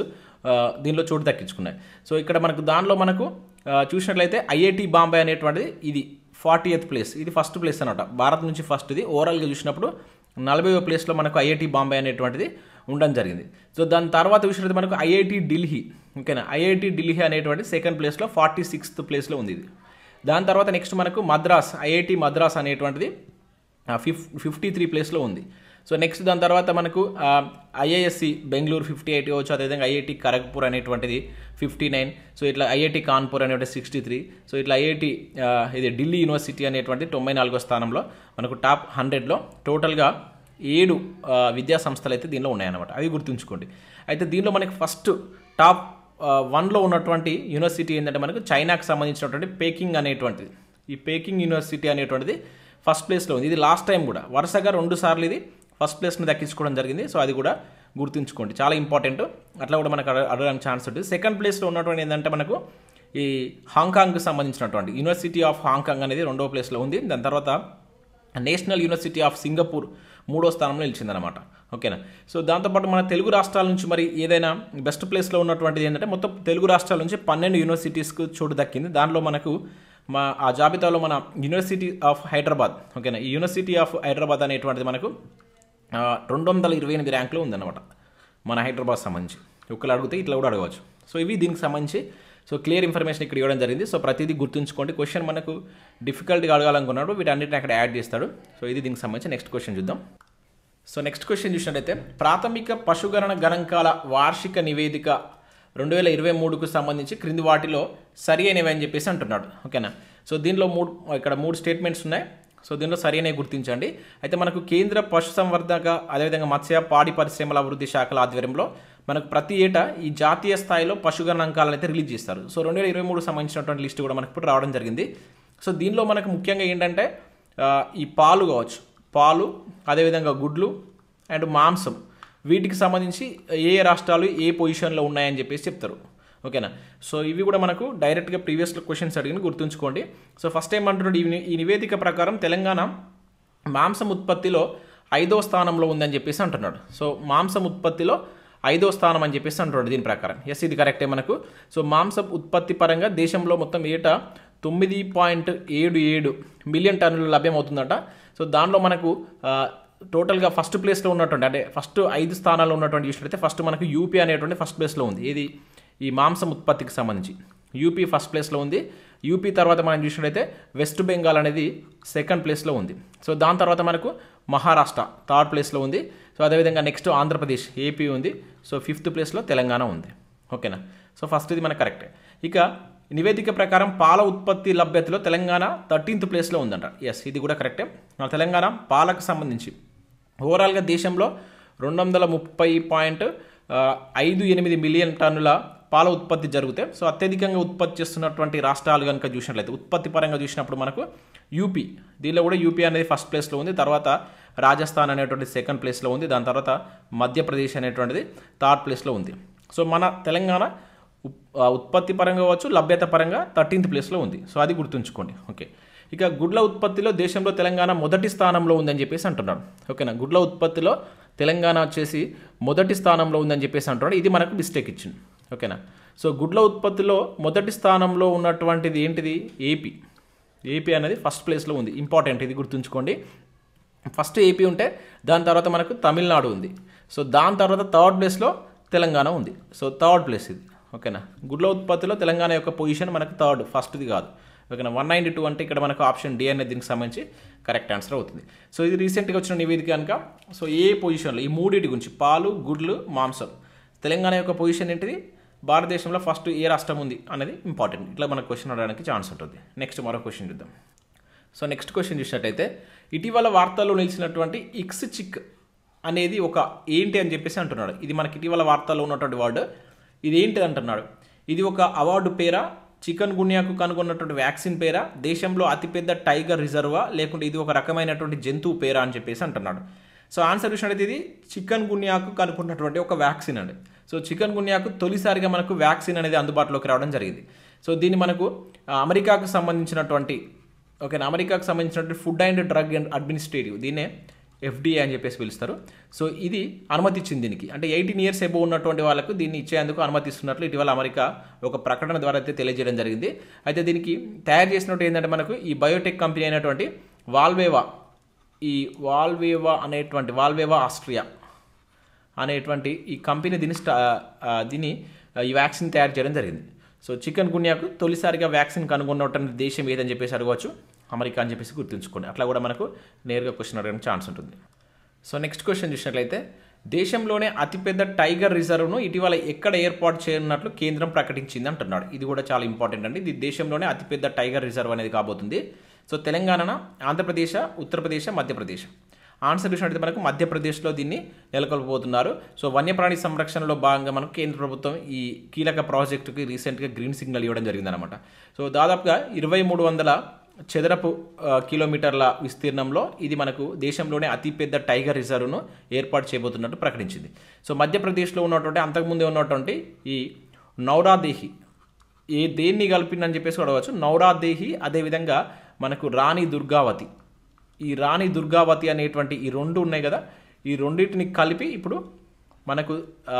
A: దీనిలో చోటు దక్కించుకున్నాయి సో ఇక్కడ మనకు దానిలో మనకు చూసినట్లయితే ఐఐటి బాంబే అనేటువంటిది ఇది ఫార్టీ ఎయిత్ ప్లేస్ ఇది ఫస్ట్ ప్లేస్ అనమాట భారత్ నుంచి ఫస్ట్ ఇది ఓవరాల్గా చూసినప్పుడు నలభైవ ప్లేస్లో మనకు ఐఐటి బాంబే అనేటువంటిది ఉండడం జరిగింది సో దాని తర్వాత చూసినట్టు మనకు ఐఐటి ఢిల్లీ ఓకేనా ఐఐటి ఢిల్లీ అనేటువంటి సెకండ్ ప్లేస్లో ఫార్టీ సిక్స్త్ ప్లేస్లో ఉంది ఇది దాని తర్వాత నెక్స్ట్ మనకు మద్రాస్ ఐఐటి మద్రాస్ అనేటువంటిది ఫిఫ్ ఫిఫ్టీ త్రీ ప్లేస్లో ఉంది సో నెక్స్ట్ దాని తర్వాత మనకు ఐఐఎస్సి బెంగళూరు ఫిఫ్టీ ఎయిట్ కావచ్చు అదేవిధంగా ఐఐటి ఖరగ్పూర్ అనేటువంటిది ఫిఫ్టీ నైన్ సో ఇట్లా ఐఐటి కాన్పూర్ అనేటువంటి సిక్స్టీ త్రీ సో ఇట్లా ఐఐటి ఇది ఢిల్లీ యూనివర్సిటీ అనేటువంటి తొంభై నాలుగో స్థానంలో మనకు టాప్ హండ్రెడ్లో టోటల్గా ఏడు విద్యా సంస్థలు అయితే దీనిలో ఉన్నాయన్నమాట అది గుర్తుంచుకోండి అయితే దీనిలో మనకి ఫస్ట్ టాప్ వన్లో ఉన్నటువంటి యూనివర్సిటీ ఏంటంటే మనకు చైనాకు సంబంధించినటువంటి పేకింగ్ అనేటువంటిది ఈ పేకింగ్ యూనివర్సిటీ అనేటువంటిది ఫస్ట్ ప్లేస్లో ఉంది ఇది లాస్ట్ టైం కూడా వరుసగా రెండు సార్లు ఇది ఫస్ట్ ప్లేస్ని దక్కించుకోవడం జరిగింది సో అది కూడా గుర్తుంచుకోండి చాలా ఇంపార్టెంట్ అట్లా కూడా మనకు అడగడానికి ఛాన్స్ ఉంటుంది సెకండ్ ప్లేస్లో ఉన్నటువంటి ఏంటంటే మనకు ఈ హాంకాంగ్కి సంబంధించినటువంటి యూనివర్సిటీ ఆఫ్ హాంకాంగ్ అనేది రెండో ప్లేస్లో ఉంది దాని తర్వాత నేషనల్ యూనివర్సిటీ ఆఫ్ సింగపూర్ మూడో స్థానంలో నిలిచిందనమాట ఓకేనా సో దాంతోపాటు మన తెలుగు రాష్ట్రాల నుంచి మరి ఏదైనా బెస్ట్ ప్లేస్లో ఉన్నటువంటిది ఏంటంటే మొత్తం తెలుగు రాష్ట్రాల నుంచి పన్నెండు యూనివర్సిటీస్కు చోటు దక్కింది దానిలో మనకు మా ఆ జాబితాలో మన యూనివర్సిటీ ఆఫ్ హైదరాబాద్ ఓకేనా ఈ యూనివర్సిటీ ఆఫ్ హైదరాబాద్ అనేటువంటిది మనకు రెండు వందల ఇరవై ఎనిమిది ర్యాంకులు ఉందన్నమాట మన హైదరాబాద్ సంబంధించి ఒకళ్ళు అడిగితే ఇట్లా కూడా అడగవచ్చు సో ఇవి దీనికి సంబంధించి సో క్లియర్ ఇన్ఫర్మేషన్ ఇక్కడ ఇవ్వడం జరిగింది సో ప్రతిదీ గుర్తుంచుకోండి క్వశ్చన్ మనకు డిఫికల్ట్గా అడగాలనుకున్నాడు వీటన్నిటిని అక్కడ యాడ్ చేస్తాడు సో ఇది దీనికి సంబంధించి నెక్స్ట్ క్వశ్చన్ చూద్దాం సో నెక్స్ట్ క్వశ్చన్ చూసినట్టయితే ప్రాథమిక పశుగణన గణాంకాల వార్షిక నివేదిక రెండు వేల ఇరవై మూడుకు సంబంధించి క్రింది వాటిలో సరి అయినవి అని చెప్పేసి అంటున్నాడు ఓకేనా సో దీనిలో మూడు ఇక్కడ మూడు స్టేట్మెంట్స్ ఉన్నాయి సో దీనిలో సరైన గుర్తించండి అయితే మనకు కేంద్ర పశుసంవర్ధక అదేవిధంగా మత్స్య పాడి పరిశ్రమల అభివృద్ధి శాఖల ఆధ్వర్యంలో మనకు ప్రతి ఏటా ఈ జాతీయ స్థాయిలో పశుగణాంకాలను అయితే రిలీజ్ చేస్తారు సో రెండు వేల ఇరవై మూడు సంబంధించినటువంటి లిస్టు కూడా మనకు ఇప్పుడు రావడం జరిగింది సో దీనిలో మనకు ముఖ్యంగా ఏంటంటే ఈ పాలు కావచ్చు పాలు అదేవిధంగా గుడ్లు అండ్ మాంసం వీటికి సంబంధించి ఏ రాష్ట్రాలు ఏ పొజిషన్లో ఉన్నాయని చెప్పేసి చెప్తారు ఓకేనా సో ఇవి కూడా మనకు డైరెక్ట్గా ప్రీవియస్ క్వశ్చన్స్ అడిగిన గుర్తుంచుకోండి సో ఫస్ట్ టైం అంటున్నాడు ఈ నివేదిక ప్రకారం తెలంగాణ మాంసం ఉత్పత్తిలో ఐదో స్థానంలో ఉందని చెప్పేసి అంటున్నాడు సో మాంసం ఉత్పత్తిలో ఐదో స్థానం అని చెప్పేసి అంటున్నాడు దీని ప్రకారం ఎస్ ఇది కరెక్టే మనకు సో మాంసం ఉత్పత్తి పరంగా దేశంలో మొత్తం ఏటా తొమ్మిది పాయింట్ ఏడు ఏడు మిలియన్ టన్నులు లభ్యమవుతుందట సో దానిలో మనకు టోటల్గా ఫస్ట్ ప్లేస్లో ఉన్నటువంటి అంటే ఫస్ట్ ఐదు స్థానాల్లో ఉన్నటువంటి చూసినట్లయితే ఫస్ట్ మనకు యూపీ అనేటువంటి ఫస్ట్ ప్లేస్లో ఉంది ఇది ఈ మాంసం ఉత్పత్తికి సంబంధించి యూపీ ఫస్ట్ ప్లేస్లో ఉంది యూపీ తర్వాత మనం చూసినట్లయితే వెస్ట్ బెంగాల్ అనేది సెకండ్ ప్లేస్లో ఉంది సో దాని తర్వాత మనకు మహారాష్ట్ర థర్డ్ ప్లేస్లో ఉంది సో అదేవిధంగా నెక్స్ట్ ఆంధ్రప్రదేశ్ ఏపీ ఉంది సో ఫిఫ్త్ ప్లేస్లో తెలంగాణ ఉంది ఓకేనా సో ఫస్ట్ ఇది మనకు కరెక్టే ఇక నివేదిక ప్రకారం పాల ఉత్పత్తి లభ్యతలో తెలంగాణ థర్టీన్త్ ప్లేస్లో ఉందంట ఎస్ ఇది కూడా కరెక్టే మన తెలంగాణ పాలకు సంబంధించి ఓవరాల్గా దేశంలో రెండు వందల ముప్పై పాయింట్ ఐదు ఎనిమిది మిలియన్ టన్నుల పాల ఉత్పత్తి జరిగితే సో అత్యధికంగా ఉత్పత్తి చేస్తున్నటువంటి రాష్ట్రాలు కనుక చూసినట్లయితే ఉత్పత్తి పరంగా చూసినప్పుడు మనకు యూపీ దీనిలో కూడా యూపీ అనేది ఫస్ట్ ప్లేస్లో ఉంది తర్వాత రాజస్థాన్ అనేటువంటి సెకండ్ ప్లేస్లో ఉంది దాని తర్వాత మధ్యప్రదేశ్ అనేటువంటిది థర్డ్ ప్లేస్లో ఉంది సో మన తెలంగాణ ఉత్పత్తి పరంగా కావచ్చు లభ్యత పరంగా థర్టీన్త్ ప్లేస్లో ఉంది సో అది గుర్తుంచుకోండి ఓకే ఇక గుడ్ల ఉత్పత్తిలో దేశంలో తెలంగాణ మొదటి స్థానంలో ఉందని చెప్పేసి అంటున్నాడు ఓకేనా గుడ్ల ఉత్పత్తిలో తెలంగాణ వచ్చేసి మొదటి స్థానంలో ఉందని చెప్పేసి అంటున్నాడు ఇది మనకు మిస్టేక్ ఇచ్చింది ఓకేనా సో గుడ్ల ఉత్పత్తిలో మొదటి స్థానంలో ఉన్నటువంటిది ఏంటిది ఏపీ ఏపీ అనేది ఫస్ట్ ప్లేస్లో ఉంది ఇంపార్టెంట్ ఇది గుర్తుంచుకోండి ఫస్ట్ ఏపీ ఉంటే దాని తర్వాత మనకు తమిళనాడు ఉంది సో దాని తర్వాత థర్డ్ ప్లేస్లో తెలంగాణ ఉంది సో థర్డ్ ప్లేస్ ఇది ఓకేనా గుడ్ల ఉత్పత్తిలో తెలంగాణ యొక్క పొజిషన్ మనకు థర్డ్ ఫస్ట్ది కాదు ఓకేనా వన్ నైంటీ టూ అంటే ఇక్కడ మనకు ఆప్షన్ డి అనేది దీనికి సంబంధించి కరెక్ట్ ఆన్సర్ అవుతుంది సో ఇది రీసెంట్గా వచ్చిన నివేదిక కనుక సో ఏ పొజిషన్లో ఈ మూడింటి గురించి పాలు గుడ్లు మాంసం తెలంగాణ యొక్క పొజిషన్ ఏంటిది భారతదేశంలో ఫస్ట్ ఏ రాష్ట్రం ఉంది అనేది ఇంపార్టెంట్ ఇట్లా మనకు క్వశ్చన్ అడగడానికి ఛాన్స్ ఉంటుంది నెక్స్ట్ మరో క్వశ్చన్ చూద్దాం సో నెక్స్ట్ క్వశ్చన్ చూసినట్టయితే ఇటీవల వార్తల్లో నిలిచినటువంటి ఇక్స్ చిక్ అనేది ఒక ఏంటి అని చెప్పేసి అంటున్నాడు ఇది మనకి ఇటీవల వార్తల్లో ఉన్నటువంటి వర్డ్ ఇది ఏంటి అంటున్నాడు ఇది ఒక అవార్డు పేరా చికెన్ గున్యాకు కనుగొన్నటువంటి వ్యాక్సిన్ పేరా దేశంలో అతిపెద్ద టైగర్ రిజర్వా లేకుంటే ఇది ఒక రకమైనటువంటి జంతువు పేరా అని చెప్పేసి అంటున్నాడు సో ఆన్సర్ చూసినట్టు ఇది చికెన్ గున్యాకు కనుక్కున్నటువంటి ఒక వ్యాక్సిన్ అండి సో చికెన్ గున్యాకు తొలిసారిగా మనకు వ్యాక్సిన్ అనేది అందుబాటులోకి రావడం జరిగింది సో దీన్ని మనకు అమెరికాకు సంబంధించినటువంటి ఓకేనా అమెరికాకు సంబంధించినటువంటి food and drug and administrative దీన్నే ఎఫ్డీఏ అని చెప్పేసి పిలుస్తారు సో ఇది అనుమతి ఇచ్చింది దీనికి అంటే ఎయిటీన్ ఇయర్స్ ఎబో ఉన్నటువంటి వాళ్ళకు దీన్ని ఇచ్చేందుకు అనుమతిస్తున్నట్లు ఇటీవల అమెరికా ఒక ప్రకటన ద్వారా అయితే తెలియజేయడం జరిగింది అయితే దీనికి తయారు చేసినట్టు ఏంటంటే మనకు ఈ బయోటెక్ కంపెనీ అయినటువంటి వాల్వేవా ఈ వాల్వేవా అనేటువంటి వాల్వేవా ఆస్ట్రియా అనేటువంటి ఈ కంపెనీ దీన్ని స్టా దీన్ని ఈ వ్యాక్సిన్ తయారు చేయడం జరిగింది సో చికెన్ గున్యాకు తొలిసారిగా వ్యాక్సిన్ కనుగొన్న దేశం ఏదని చెప్పేసి అడగవచ్చు అమెరికా అని చెప్పేసి గుర్తుంచుకోండి అట్లా కూడా మనకు నేరుగా క్వశ్చన్ అడగడానికి ఛాన్స్ ఉంటుంది సో నెక్స్ట్ క్వశ్చన్ చూసినట్లయితే దేశంలోనే అతిపెద్ద టైగర్ రిజర్వ్ను ఇటీవల ఎక్కడ ఏర్పాటు చేయనున్నట్లు కేంద్రం ప్రకటించింది అంటున్నాడు ఇది కూడా చాలా ఇంపార్టెంట్ అండి ఇది దేశంలోనే అతిపెద్ద టైగర్ రిజర్వ్ అనేది కాబోతుంది సో తెలంగాణ ఆంధ్రప్రదేశ్ ఉత్తరప్రదేశ్ మధ్యప్రదేశ్ ఆన్సర్ చూసినట్టు మనకు మధ్యప్రదేశ్లో దీన్ని నెలకొల్పబోతున్నారు సో వన్యప్రాణి సంరక్షణలో భాగంగా మనకు కేంద్ర ప్రభుత్వం ఈ కీలక ప్రాజెక్టుకి రీసెంట్గా గ్రీన్ సిగ్నల్ ఇవ్వడం జరిగిందనమాట సో దాదాపుగా ఇరవై మూడు వందల చదరపు కిలోమీటర్ల విస్తీర్ణంలో ఇది మనకు దేశంలోనే అతిపెద్ద టైగర్ రిజర్వ్ను ఏర్పాటు చేయబోతున్నట్టు ప్రకటించింది సో మధ్యప్రదేశ్లో ఉన్నటువంటి అంతకుముందే ఉన్నటువంటి ఈ నౌరాదేహి ఏ దేన్ని కలిపిందని చెప్పేసి అడగవచ్చు నౌరాదేహి అదేవిధంగా మనకు రాణి దుర్గావతి ఈ రాణి దుర్గావతి అనేటువంటి ఈ రెండు ఉన్నాయి కదా ఈ రెండింటిని కలిపి ఇప్పుడు మనకు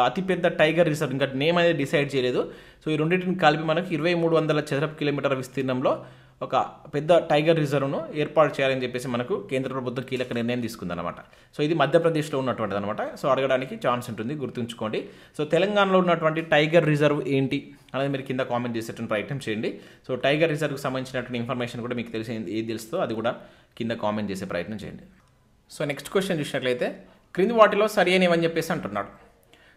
A: అతిపెద్ద టైగర్ రిజర్వ్ ఇంకా నేమ్ అనేది డిసైడ్ చేయలేదు సో ఈ రెండింటిని కలిపి మనకు ఇరవై మూడు వందల చదరపు కిలోమీటర్ల విస్తీర్ణంలో ఒక పెద్ద టైగర్ రిజర్వ్ను ఏర్పాటు చేయాలని చెప్పేసి మనకు కేంద్ర ప్రభుత్వం కీలక నిర్ణయం తీసుకుందనమాట సో ఇది మధ్యప్రదేశ్లో ఉన్నటువంటిది అనమాట సో అడగడానికి ఛాన్స్ ఉంటుంది గుర్తుంచుకోండి సో తెలంగాణలో ఉన్నటువంటి టైగర్ రిజర్వ్ ఏంటి అనేది మీరు కింద కామెంట్ చేసేటువంటి ప్రయత్నం చేయండి సో టైగర్ రిజర్వ్కి సంబంధించినటువంటి ఇన్ఫర్మేషన్ కూడా మీకు తెలిసి ఏది తెలుస్తుందో అది కూడా కింద కామెంట్ చేసే ప్రయత్నం చేయండి సో నెక్స్ట్ క్వశ్చన్ చూసినట్లయితే క్రింది వాటిలో సరి అనేవని చెప్పేసి అంటున్నాడు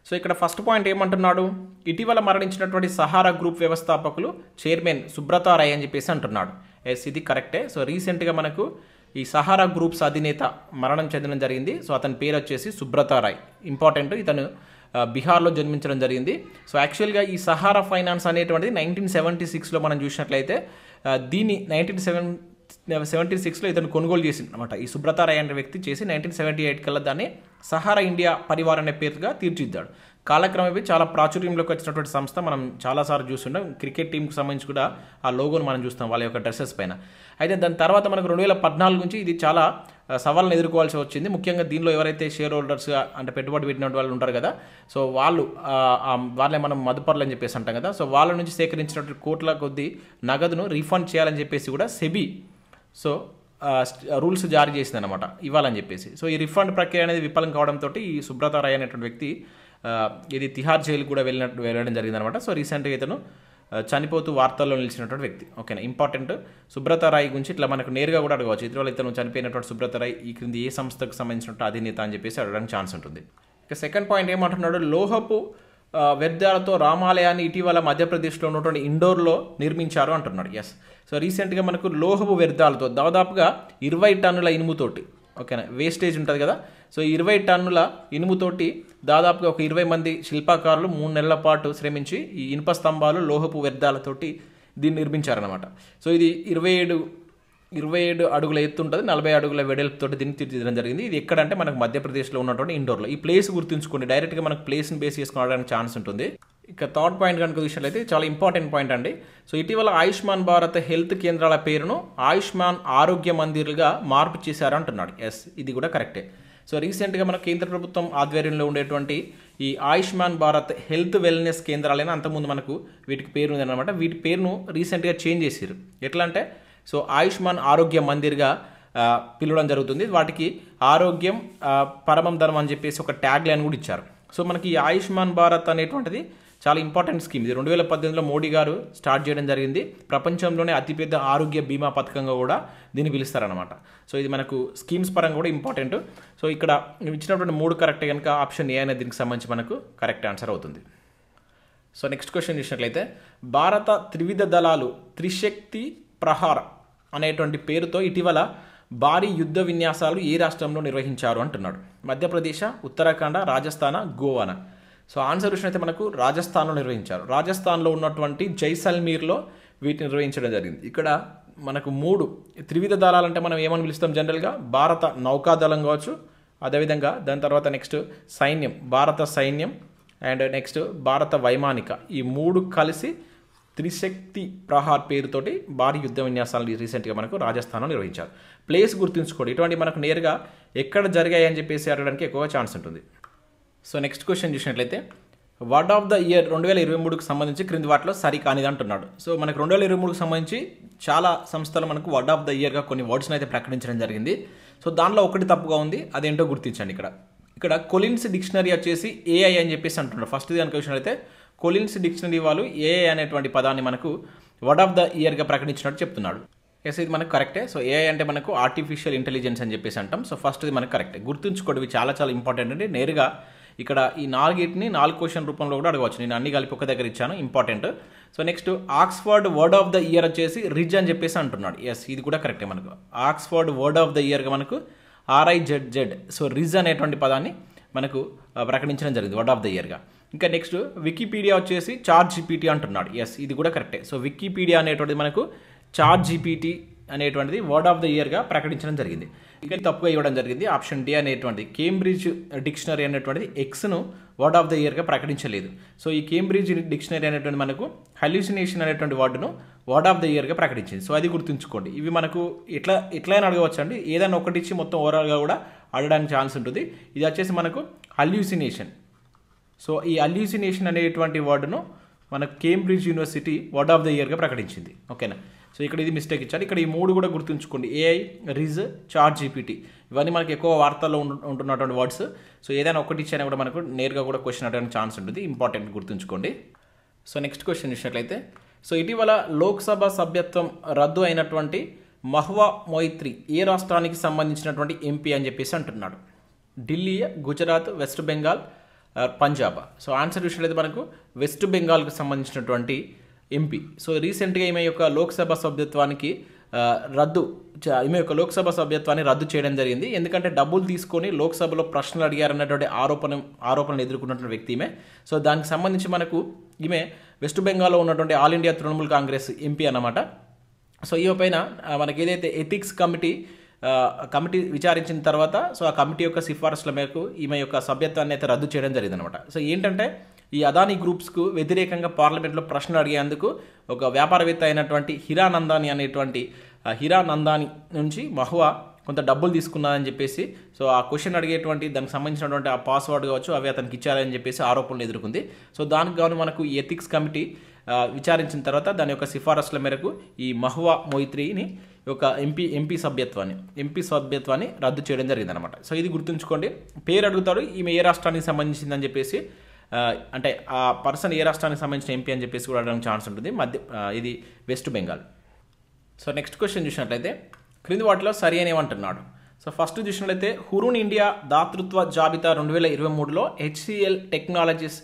A: సో ఇక్కడ ఫస్ట్ పాయింట్ ఏమంటున్నాడు ఇటీవల మరణించినటువంటి సహారా గ్రూప్ వ్యవస్థాపకులు చైర్మన్ సుబ్రత రాయ్ అని చెప్పేసి అంటున్నాడు ఎస్ ఇది కరెక్టే సో రీసెంట్గా మనకు ఈ సహారా గ్రూప్స్ అధినేత మరణం చెందడం జరిగింది సో అతని పేరు వచ్చేసి సుబ్రత రాయ్ ఇంపార్టెంట్ ఇతను బీహార్లో జన్మించడం జరిగింది సో యాక్చువల్గా ఈ సహారా ఫైనాన్స్ అనేటువంటిది నైన్టీన్ సెవెంటీ సిక్స్లో మనం చూసినట్లయితే దీన్ని నైన్టీన్ సెవెన్ సెవెంటీ సిక్స్లో ఇతను కొనుగోలు చేసింది అనమాట ఈ సుబ్రత అనే వ్యక్తి చేసి నైన్టీన్ సెవెంటీ ఎయిట్ కల్లా దాన్ని సహారా ఇండియా పరివార్ అనే పేరుగా తీర్చిద్దాడు కాలక్రమే చాలా ప్రాచుర్యంలోకి వచ్చినటువంటి సంస్థ మనం చాలాసార్లు చూస్తున్నాం క్రికెట్ టీంకి సంబంధించి కూడా ఆ లోగోను మనం చూస్తాం వాళ్ళ యొక్క డ్రెస్సెస్ పైన అయితే దాని తర్వాత మనకు రెండు వేల పద్నాలుగు నుంచి ఇది చాలా సవాళ్ళను ఎదుర్కోవాల్సి వచ్చింది ముఖ్యంగా దీనిలో ఎవరైతే షేర్ హోల్డర్స్ అంటే పెట్టుబడి పెట్టిన వాళ్ళు ఉంటారు కదా సో వాళ్ళు వాళ్ళే మనం మదుపర్లు అని చెప్పేసి అంటాం కదా సో వాళ్ళ నుంచి సేకరించినటువంటి కోట్ల కొద్దీ నగదును రీఫండ్ చేయాలని చెప్పేసి కూడా సెబీ సో రూల్స్ జారీ చేసింది అనమాట ఇవ్వాలని చెప్పేసి సో ఈ రిఫండ్ ప్రక్రియ అనేది విఫలం కావడంతో ఈ సుబ్రత రాయ్ అనేటువంటి వ్యక్తి ఇది తిహార్ జైలు కూడా వెళ్ళినట్టు వెళ్ళడం జరిగింది అనమాట సో రీసెంట్గా ఇతను చనిపోతూ వార్తల్లో నిలిచినటువంటి వ్యక్తి ఓకేనా ఇంపార్టెంట్ సుబ్రత రాయ్ గురించి ఇట్లా మనకు నేరుగా కూడా అడగవచ్చు వాళ్ళు ఇతను చనిపోయినటువంటి సుబ్రత రాయ్ ఈ క్రింది ఏ సంస్థకు సంబంధించినట్టు అధినేత అని చెప్పేసి అడగడానికి ఛాన్స్ ఉంటుంది ఇక సెకండ్ పాయింట్ ఏమంటున్నాడు లోహపు వ్యర్థాలతో రామాలయాన్ని ఇటీవల మధ్యప్రదేశ్లో ఉన్నటువంటి ఇండోర్లో నిర్మించారు అంటున్నాడు ఎస్ సో రీసెంట్గా మనకు లోహపు వ్యర్థాలతో దాదాపుగా ఇరవై టన్నుల ఇనుముతోటి ఓకేనా వేస్టేజ్ ఉంటుంది కదా సో ఇరవై టన్నుల ఇనుముతోటి దాదాపుగా ఒక ఇరవై మంది శిల్పాకారులు మూడు నెలల పాటు శ్రమించి ఈ ఇనుప స్తంభాలు లోహపు వ్యర్థాలతోటి దీన్ని నిర్మించారనమాట సో ఇది ఇరవై ఏడు ఇరవై ఏడు అడుగుల ఎత్తు ఉంటుంది నలభై అడుగుల వెడల్పుతో దీన్ని తీర్చిదడం జరిగింది ఇది ఎక్కడంటే మనకు మధ్యప్రదేశ్లో ఉన్నటువంటి ఇండోర్లో ఈ ప్లేస్ గుర్తుంచుకోండి డైరెక్ట్గా మనకు ప్లేస్ని బేస్ చేసుకోవడానికి ఛాన్స్ ఉంటుంది ఇక థర్డ్ పాయింట్ కనుక చూసినట్లయితే చాలా ఇంపార్టెంట్ పాయింట్ అండి సో ఇటీవల ఆయుష్మాన్ భారత్ హెల్త్ కేంద్రాల పేరును ఆయుష్మాన్ ఆరోగ్య మందిర్లుగా మార్పు చేశారు అంటున్నాడు ఎస్ ఇది కూడా కరెక్టే సో రీసెంట్గా మన కేంద్ర ప్రభుత్వం ఆధ్వర్యంలో ఉండేటువంటి ఈ ఆయుష్మాన్ భారత్ హెల్త్ వెల్నెస్ కేంద్రాలైనా అంతకుముందు మనకు వీటికి పేరు ఉందన్నమాట వీటి పేరును రీసెంట్గా చేంజ్ చేశారు ఎట్లా అంటే సో ఆయుష్మాన్ ఆరోగ్య మందిర్గా పిలవడం జరుగుతుంది వాటికి ఆరోగ్యం పరమం ధనం అని చెప్పేసి ఒక ట్యాగ్ లైన్ కూడా ఇచ్చారు సో మనకి ఆయుష్మాన్ భారత్ అనేటువంటిది చాలా ఇంపార్టెంట్ స్కీమ్ ఇది రెండు వేల పద్దెనిమిదిలో మోడీ గారు స్టార్ట్ చేయడం జరిగింది ప్రపంచంలోనే అతిపెద్ద ఆరోగ్య బీమా పథకంగా కూడా దీన్ని పిలుస్తారనమాట సో ఇది మనకు స్కీమ్స్ పరంగా కూడా ఇంపార్టెంట్ సో ఇక్కడ ఇచ్చినటువంటి మూడు కరెక్ట్ కనుక ఆప్షన్ ఏ అనేది దీనికి సంబంధించి మనకు కరెక్ట్ ఆన్సర్ అవుతుంది సో నెక్స్ట్ క్వశ్చన్ చూసినట్లయితే భారత త్రివిధ దళాలు త్రిశక్తి ప్రహార అనేటువంటి పేరుతో ఇటీవల భారీ యుద్ధ విన్యాసాలు ఏ రాష్ట్రంలో నిర్వహించారు అంటున్నాడు మధ్యప్రదేశ్ ఉత్తరాఖండ రాజస్థాన గోవాన సో ఆన్సర్ విషయం మనకు రాజస్థాన్లో నిర్వహించారు రాజస్థాన్లో ఉన్నటువంటి జైసల్మీర్లో వీటిని నిర్వహించడం జరిగింది ఇక్కడ మనకు మూడు త్రివిధ దళాలంటే మనం ఏమని పిలుస్తాం జనరల్గా భారత నౌకాదళం కావచ్చు అదేవిధంగా దాని తర్వాత నెక్స్ట్ సైన్యం భారత సైన్యం అండ్ నెక్స్ట్ భారత వైమానిక ఈ మూడు కలిసి త్రిశక్తి ప్రహార్ పేరుతోటి భారీ యుద్ధ విన్యాసాలు రీసెంట్గా మనకు రాజస్థాన్లో నిర్వహించారు ప్లేస్ గుర్తుంచుకోండి ఇటువంటి మనకు నేరుగా ఎక్కడ జరిగాయి అని చెప్పేసి అడగడానికి ఎక్కువ ఛాన్స్ ఉంటుంది సో నెక్స్ట్ క్వశ్చన్ చూసినట్లయితే వర్డ్ ఆఫ్ ద ఇయర్ రెండు వేల ఇరవై మూడుకు సంబంధించి క్రింది వాటిలో సరి కానిది అంటున్నాడు సో మనకు రెండు వేల ఇరవై మూడుకు సంబంధించి చాలా సంస్థలు మనకు వర్డ్ ఆఫ్ ద ఇయర్గా కొన్ని వర్డ్స్ని అయితే ప్రకటించడం జరిగింది సో దానిలో ఒకటి తప్పుగా ఉంది అదేంటో గుర్తించండి ఇక్కడ ఇక్కడ కొలిన్స్ డిక్షనరీ వచ్చేసి ఏఐ అని చెప్పేసి అంటున్నాడు ఫస్ట్ దాని క్వశ్చన్ అయితే కొలిన్స్ డిక్షనరీ వాళ్ళు ఏఐ అనేటువంటి పదాన్ని మనకు వర్డ్ ఆఫ్ ద ఇయర్గా ప్రకటించినట్టు చెప్తున్నాడు ఎస్ ఇది మనకు కరెక్టే సో ఏఐ అంటే మనకు ఆర్టిఫిషియల్ ఇంటెలిజెన్స్ అని చెప్పేసి అంటాం సో ఫస్ట్ ఇది మనకు కరెక్టే గుర్తుంచుకోవడం చాలా చాలా ఇంపార్టెంట్ అండి నేరుగా ఇక్కడ ఈ నాలుగింటిని నాలుగు క్వశ్చన్ రూపంలో కూడా అడగవచ్చు నేను అన్ని కలిపి ఒక దగ్గర ఇచ్చాను important so next Oxford word of the year వచ్చేసి రిజ్ అని చెప్పేసి అంటున్నాడు ఎస్ ఇది కూడా కరెక్టే మనకు ఆక్స్ఫర్డ్ వర్డ్ ఆఫ్ ద ఇయర్గా మనకు ఆర్ఐజెడ్ జెడ్ సో రిజ్ అనేటువంటి పదాన్ని మనకు ప్రకటించడం జరిగింది వర్డ్ ఆఫ్ ద ఇయర్గా ఇంకా నెక్స్ట్ వికీపీడియా వచ్చేసి చార్ట్ జీపీటీ అంటున్నాడు ఎస్ ఇది కూడా కరెక్టే సో వికీపీడియా అనేటువంటిది మనకు చార్ట్ జీపీటీ అనేటువంటిది వర్డ్ ఆఫ్ ద ఇయర్గా ప్రకటించడం జరిగింది ఇంకా తప్పుగా ఇవ్వడం జరిగింది ఆప్షన్ డి అనేటువంటి కేంబ్రిడ్జ్ డిక్షనరీ అనేటువంటిది ఎక్స్ను వర్డ్ ఆఫ్ ద ఇయర్గా ప్రకటించలేదు సో ఈ కేంబ్రిడ్జ్ డిక్షనరీ అనేటువంటి మనకు హల్యూసినేషన్ అనేటువంటి వర్డ్ను వర్డ్ ఆఫ్ ద ఇయర్గా ప్రకటించింది సో అది గుర్తుంచుకోండి ఇవి మనకు ఎట్లా ఎట్లయినా అడగవచ్చు అండి ఏదైనా ఒకటిచ్చి మొత్తం ఓవరాల్గా కూడా అడగడానికి ఛాన్స్ ఉంటుంది ఇది వచ్చేసి మనకు హల్యూసినేషన్ సో ఈ అల్యూసినేషన్ అనేటువంటి వర్డ్ను మన Cambridge university word of the ఇయర్గా ప్రకటించింది ఓకేనా సో ఇక్కడ ఇది మిస్టేక్ ఇచ్చారు ఇక్కడ ఈ మూడు కూడా గుర్తుంచుకోండి ఏఐ రిజ్ చార్ట్ జీపీటీ ఇవన్నీ మనకి ఎక్కువ వార్తల్లో ఉంటున్నటువంటి వర్డ్స్ సో ఏదైనా ఒకటి ఇచ్చినా కూడా మనకు నేరుగా కూడా క్వశ్చన్ అడగడానికి ఛాన్స్ ఉంటుంది ఇంపార్టెంట్ గుర్తుంచుకోండి సో నెక్స్ట్ క్వశ్చన్ ఇచ్చినట్లయితే సో ఇటీవల లోక్సభ సభ్యత్వం రద్దు అయినటువంటి మహ్వా మైత్రి ఏ రాష్ట్రానికి సంబంధించినటువంటి ఎంపీ అని చెప్పేసి అంటున్నాడు Delhi Gujarat West Bengal Punjab so answer విషయంలో మనకు వెస్ట్ బెంగాల్కు సంబంధించినటువంటి ఎంపీ సో రీసెంట్గా ఈమె యొక్క లోక్సభ సభ్యత్వానికి రద్దు ఈమె యొక్క లోక్సభ సభ్యత్వాన్ని రద్దు చేయడం జరిగింది ఎందుకంటే డబ్బులు తీసుకొని లోక్సభలో ప్రశ్నలు అడిగారన్నటువంటి ఆరోపణ ఆరోపణలు ఎదుర్కొన్నటువంటి వ్యక్తి ఈమె సో దానికి సంబంధించి మనకు ఈమె వెస్ట్ బెంగాల్లో ఉన్నటువంటి All India Trinamool Congress MP అన్నమాట సో ఈ పైన మనకి ఏదైతే ఎథిక్స్ కమిటీ కమిటీ విచారించిన తర్వాత సో ఆ కమిటీ యొక్క సిఫార్సుల మేరకు ఈమె యొక్క సభ్యత్వాన్ని అయితే రద్దు చేయడం జరిగిందనమాట సో ఏంటంటే ఈ అదానీ గ్రూప్స్కు వ్యతిరేకంగా పార్లమెంట్లో ప్రశ్నలు అడిగేందుకు ఒక వ్యాపారవేత్త అయినటువంటి హిరానందాని అనేటువంటి హిరానందాని నుంచి మహువా కొంత డబ్బులు తీసుకున్నారని చెప్పేసి సో ఆ క్వశ్చన్ అడిగేటువంటి దానికి సంబంధించినటువంటి ఆ పాస్వర్డ్ కావచ్చు అవి అతనికి ఇచ్చారని చెప్పేసి ఆరోపణలు ఎదుర్కొంది సో దానికి గాను మనకు ఎథిక్స్ కమిటీ విచారించిన తర్వాత దాని యొక్క సిఫారసుల మేరకు ఈ మహువా మొయిత్రిని యొక్క ఎంపీ ఎంపీ సభ్యత్వాన్ని ఎంపీ సభ్యత్వాన్ని రద్దు చేయడం జరిగిందనమాట సో ఇది గుర్తుంచుకోండి పేరు అడుగుతాడు ఈమె ఏ రాష్ట్రానికి సంబంధించిందని చెప్పేసి అంటే ఆ పర్సన్ ఏ రాష్ట్రానికి సంబంధించిన ఎంపీ అని చెప్పేసి కూడా అడగడానికి ఛాన్స్ ఉంటుంది మధ్య ఇది West Bengal so next question చూసినట్లయితే క్రింది వాటిలో సరి ఏమంటున్నాడు సో ఫస్ట్ చూసినట్లయితే హురూన్ ఇండియా దాతృత్వ జాబితా రెండు వేల ఇరవై మూడులో హెచ్సిఎల్ టెక్నాలజీస్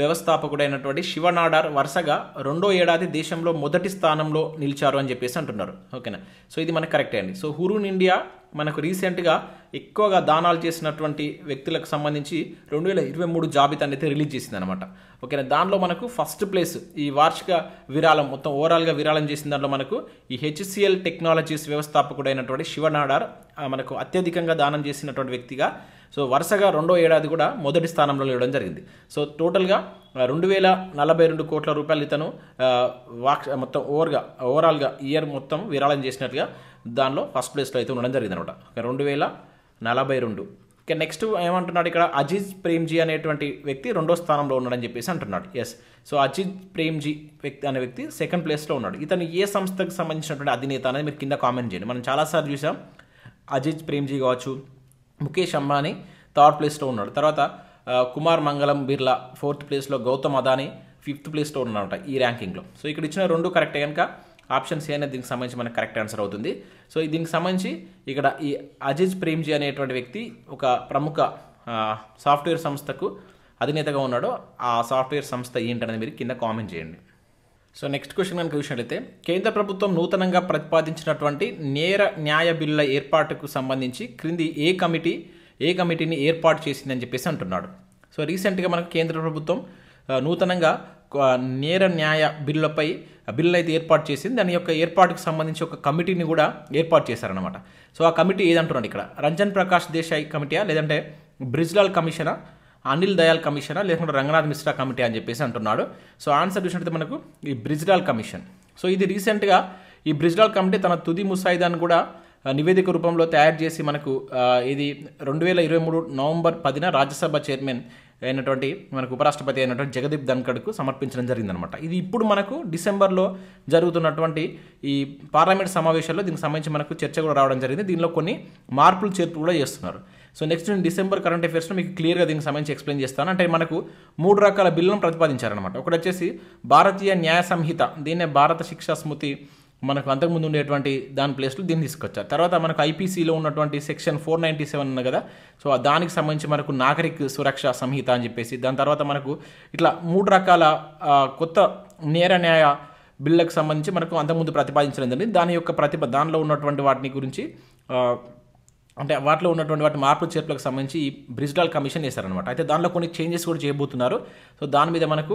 A: వ్యవస్థాపకుడైనటువంటి శివనాడార్ వరుసగా రెండో ఏడాది దేశంలో మొదటి స్థానంలో నిలిచారు అని చెప్పేసి అంటున్నారు ఓకేనా సో ఇది మనకు కరెక్టే అండి సో హురూన్ ఇండియా మనకు రీసెంట్గా ఎక్కువగా దానాలు చేసినటువంటి వ్యక్తులకు సంబంధించి రెండు వేల ఇరవై మూడు జాబితా అనేది రిలీజ్ చేసింది అనమాట ఓకేనా దానిలో మనకు ఫస్ట్ ప్లేస్ ఈ వార్షిక విరాళం మొత్తం ఓవరాల్గా విరాళం చేసిన దాంట్లో మనకు ఈ హెచ్సిఎల్ టెక్నాలజీస్ వ్యవస్థాపకుడైనటువంటి శివనాడార్ మనకు అత్యధికంగా దానం చేసినటువంటి వ్యక్తిగా సో వరుసగా రెండో ఏడాది కూడా మొదటి స్థానంలో లేవడం జరిగింది సో టోటల్గా రెండు వేల నలభై రెండు కోట్ల రూపాయలు ఇతను వాక్ మొత్తం ఓవర్గా ఓవరాల్గా ఇయర్ మొత్తం విరాళం చేసినట్టుగా దానిలో ఫస్ట్ ప్లేస్లో అయితే ఉండడం జరిగింది అనమాట రెండు వేల నలభై రెండు ఇంకా నెక్స్ట్ ఏమంటున్నాడు ఇక్కడ అజిజ్ ప్రేమ్జీ అనేటువంటి వ్యక్తి రెండో స్థానంలో ఉన్నాడని చెప్పేసి అంటున్నాడు ఎస్ సో అజిత్ ప్రేమ్జీ వ్యక్తి అనే వ్యక్తి సెకండ్ ప్లేస్లో ఉన్నాడు ఇతను ఏ సంస్థకు సంబంధించినటువంటి అధినేత అనేది మీరు కింద కామెంట్ చేయండి మనం చాలాసార్లు చూసాం అజిజ్ ప్రేమ్జీ కావచ్చు ముఖేష్ అంబానీ థర్డ్ ప్లేస్లో ఉన్నాడు తర్వాత కుమార్ మంగళం బిర్లా ఫోర్త్ ప్లేస్లో గౌతమ్ అదానీ ఫిఫ్త్ ప్లేస్లో ఉన్నాడట ఈ ర్యాంకింగ్లో సో ఇక్కడ ఇచ్చిన రెండు కరెక్టే కనుక ఆప్షన్ సి అనేది దీనికి సంబంధించి మనకు కరెక్ట్ ఆన్సర్ అవుతుంది సో దీనికి సంబంధించి ఇక్కడ ఈ అజిజ్ ప్రేమ్జీ అనేటువంటి వ్యక్తి ఒక ప్రముఖ సాఫ్ట్వేర్ సంస్థకు అధినేతగా ఉన్నాడో ఆ సాఫ్ట్వేర్ సంస్థ ఏంటనేది మీరు కింద కామెంట్ చేయండి సో నెక్స్ట్ క్వశ్చన్ కనుక చూసినట్లయితే కేంద్ర ప్రభుత్వం నూతనంగా ప్రతిపాదించినటువంటి నేర న్యాయ బిల్ల ఏర్పాటుకు సంబంధించి క్రింది ఏ కమిటీ ఏ కమిటీని ఏర్పాటు చేసిందని చెప్పేసి అంటున్నాడు సో రీసెంట్గా మనకు కేంద్ర ప్రభుత్వం నూతనంగా నేర న్యాయ బిల్లుపై బిల్లు అయితే ఏర్పాటు చేసింది దాని యొక్క ఏర్పాటుకు సంబంధించి ఒక కమిటీని కూడా ఏర్పాటు చేశారనమాట సో ఆ కమిటీ ఏదంటున్నాడు ఇక్కడ రంజన్ ప్రకాష్ దేశాయ్ కమిటీయా లేదంటే బ్రిజ్లాల్ కమిషనా అనిల్ దయాల్ కమిషనా లేకుంటే రంగనాథ్ మిశ్రా కమిటీ అని చెప్పేసి అంటున్నాడు సో ఆన్సర్ చూసినట్టు మనకు ఈ బ్రిజ్లాల్ కమిషన్ సో ఇది రీసెంట్గా ఈ బ్రిజ్లాల్ కమిటీ తన తుది ముసాయిదాను కూడా నివేదిక రూపంలో తయారు చేసి మనకు ఇది రెండు వేల ఇరవై మూడు నవంబర్ పదిన రాజ్యసభ చైర్మన్ అయినటువంటి మనకు ఉపరాష్ట్రపతి అయినటువంటి జగదీప్ ధన్కడ్కు సమర్పించడం జరిగిందనమాట ఇది ఇప్పుడు మనకు డిసెంబర్లో జరుగుతున్నటువంటి ఈ పార్లమెంట్ సమావేశాల్లో దీనికి సంబంధించి మనకు చర్చ కూడా రావడం జరిగింది దీనిలో కొన్ని మార్పులు చేర్పులు కూడా చేస్తున్నారు సో నెక్స్ట్ నేను డిసెంబర్ కరెంట్ అఫేర్స్ను మీకు క్లియర్గా దీనికి సంబంధించి ఎక్స్ప్లెయిన్ చేస్తాను అంటే మనకు మూడు రకాల బిల్లులను ప్రతిపాదించారనమాట ఒకటి వచ్చేసి భారతీయ న్యాయ సంహిత దీన్నే భారత శిక్షా స్మృతి మనకు అంతకుముందు ఉండేటువంటి దాని ప్లేస్లో దీన్ని తీసుకొచ్చారు తర్వాత మనకు ఐపీసీలో ఉన్నటువంటి సెక్షన్ ఫోర్ నైంటీ సెవెన్ ఉంది కదా సో దానికి సంబంధించి మనకు నాగరిక సురక్ష సంహిత అని చెప్పేసి దాని తర్వాత మనకు ఇట్లా మూడు రకాల కొత్త నేర న్యాయ బిల్లకు సంబంధించి మనకు అంతకుముందు ప్రతిపాదించడం జరిగింది దాని యొక్క ప్రతిభ దానిలో ఉన్నటువంటి వాటిని గురించి అంటే వాటిలో ఉన్నటువంటి వాటి మార్పు చేర్పులకు సంబంధించి ఈ బ్రిజ్డాల్ కమిషన్ చేశారనమాట అయితే దానిలో కొన్ని చేంజెస్ కూడా చేయబోతున్నారు సో దాని మీద మనకు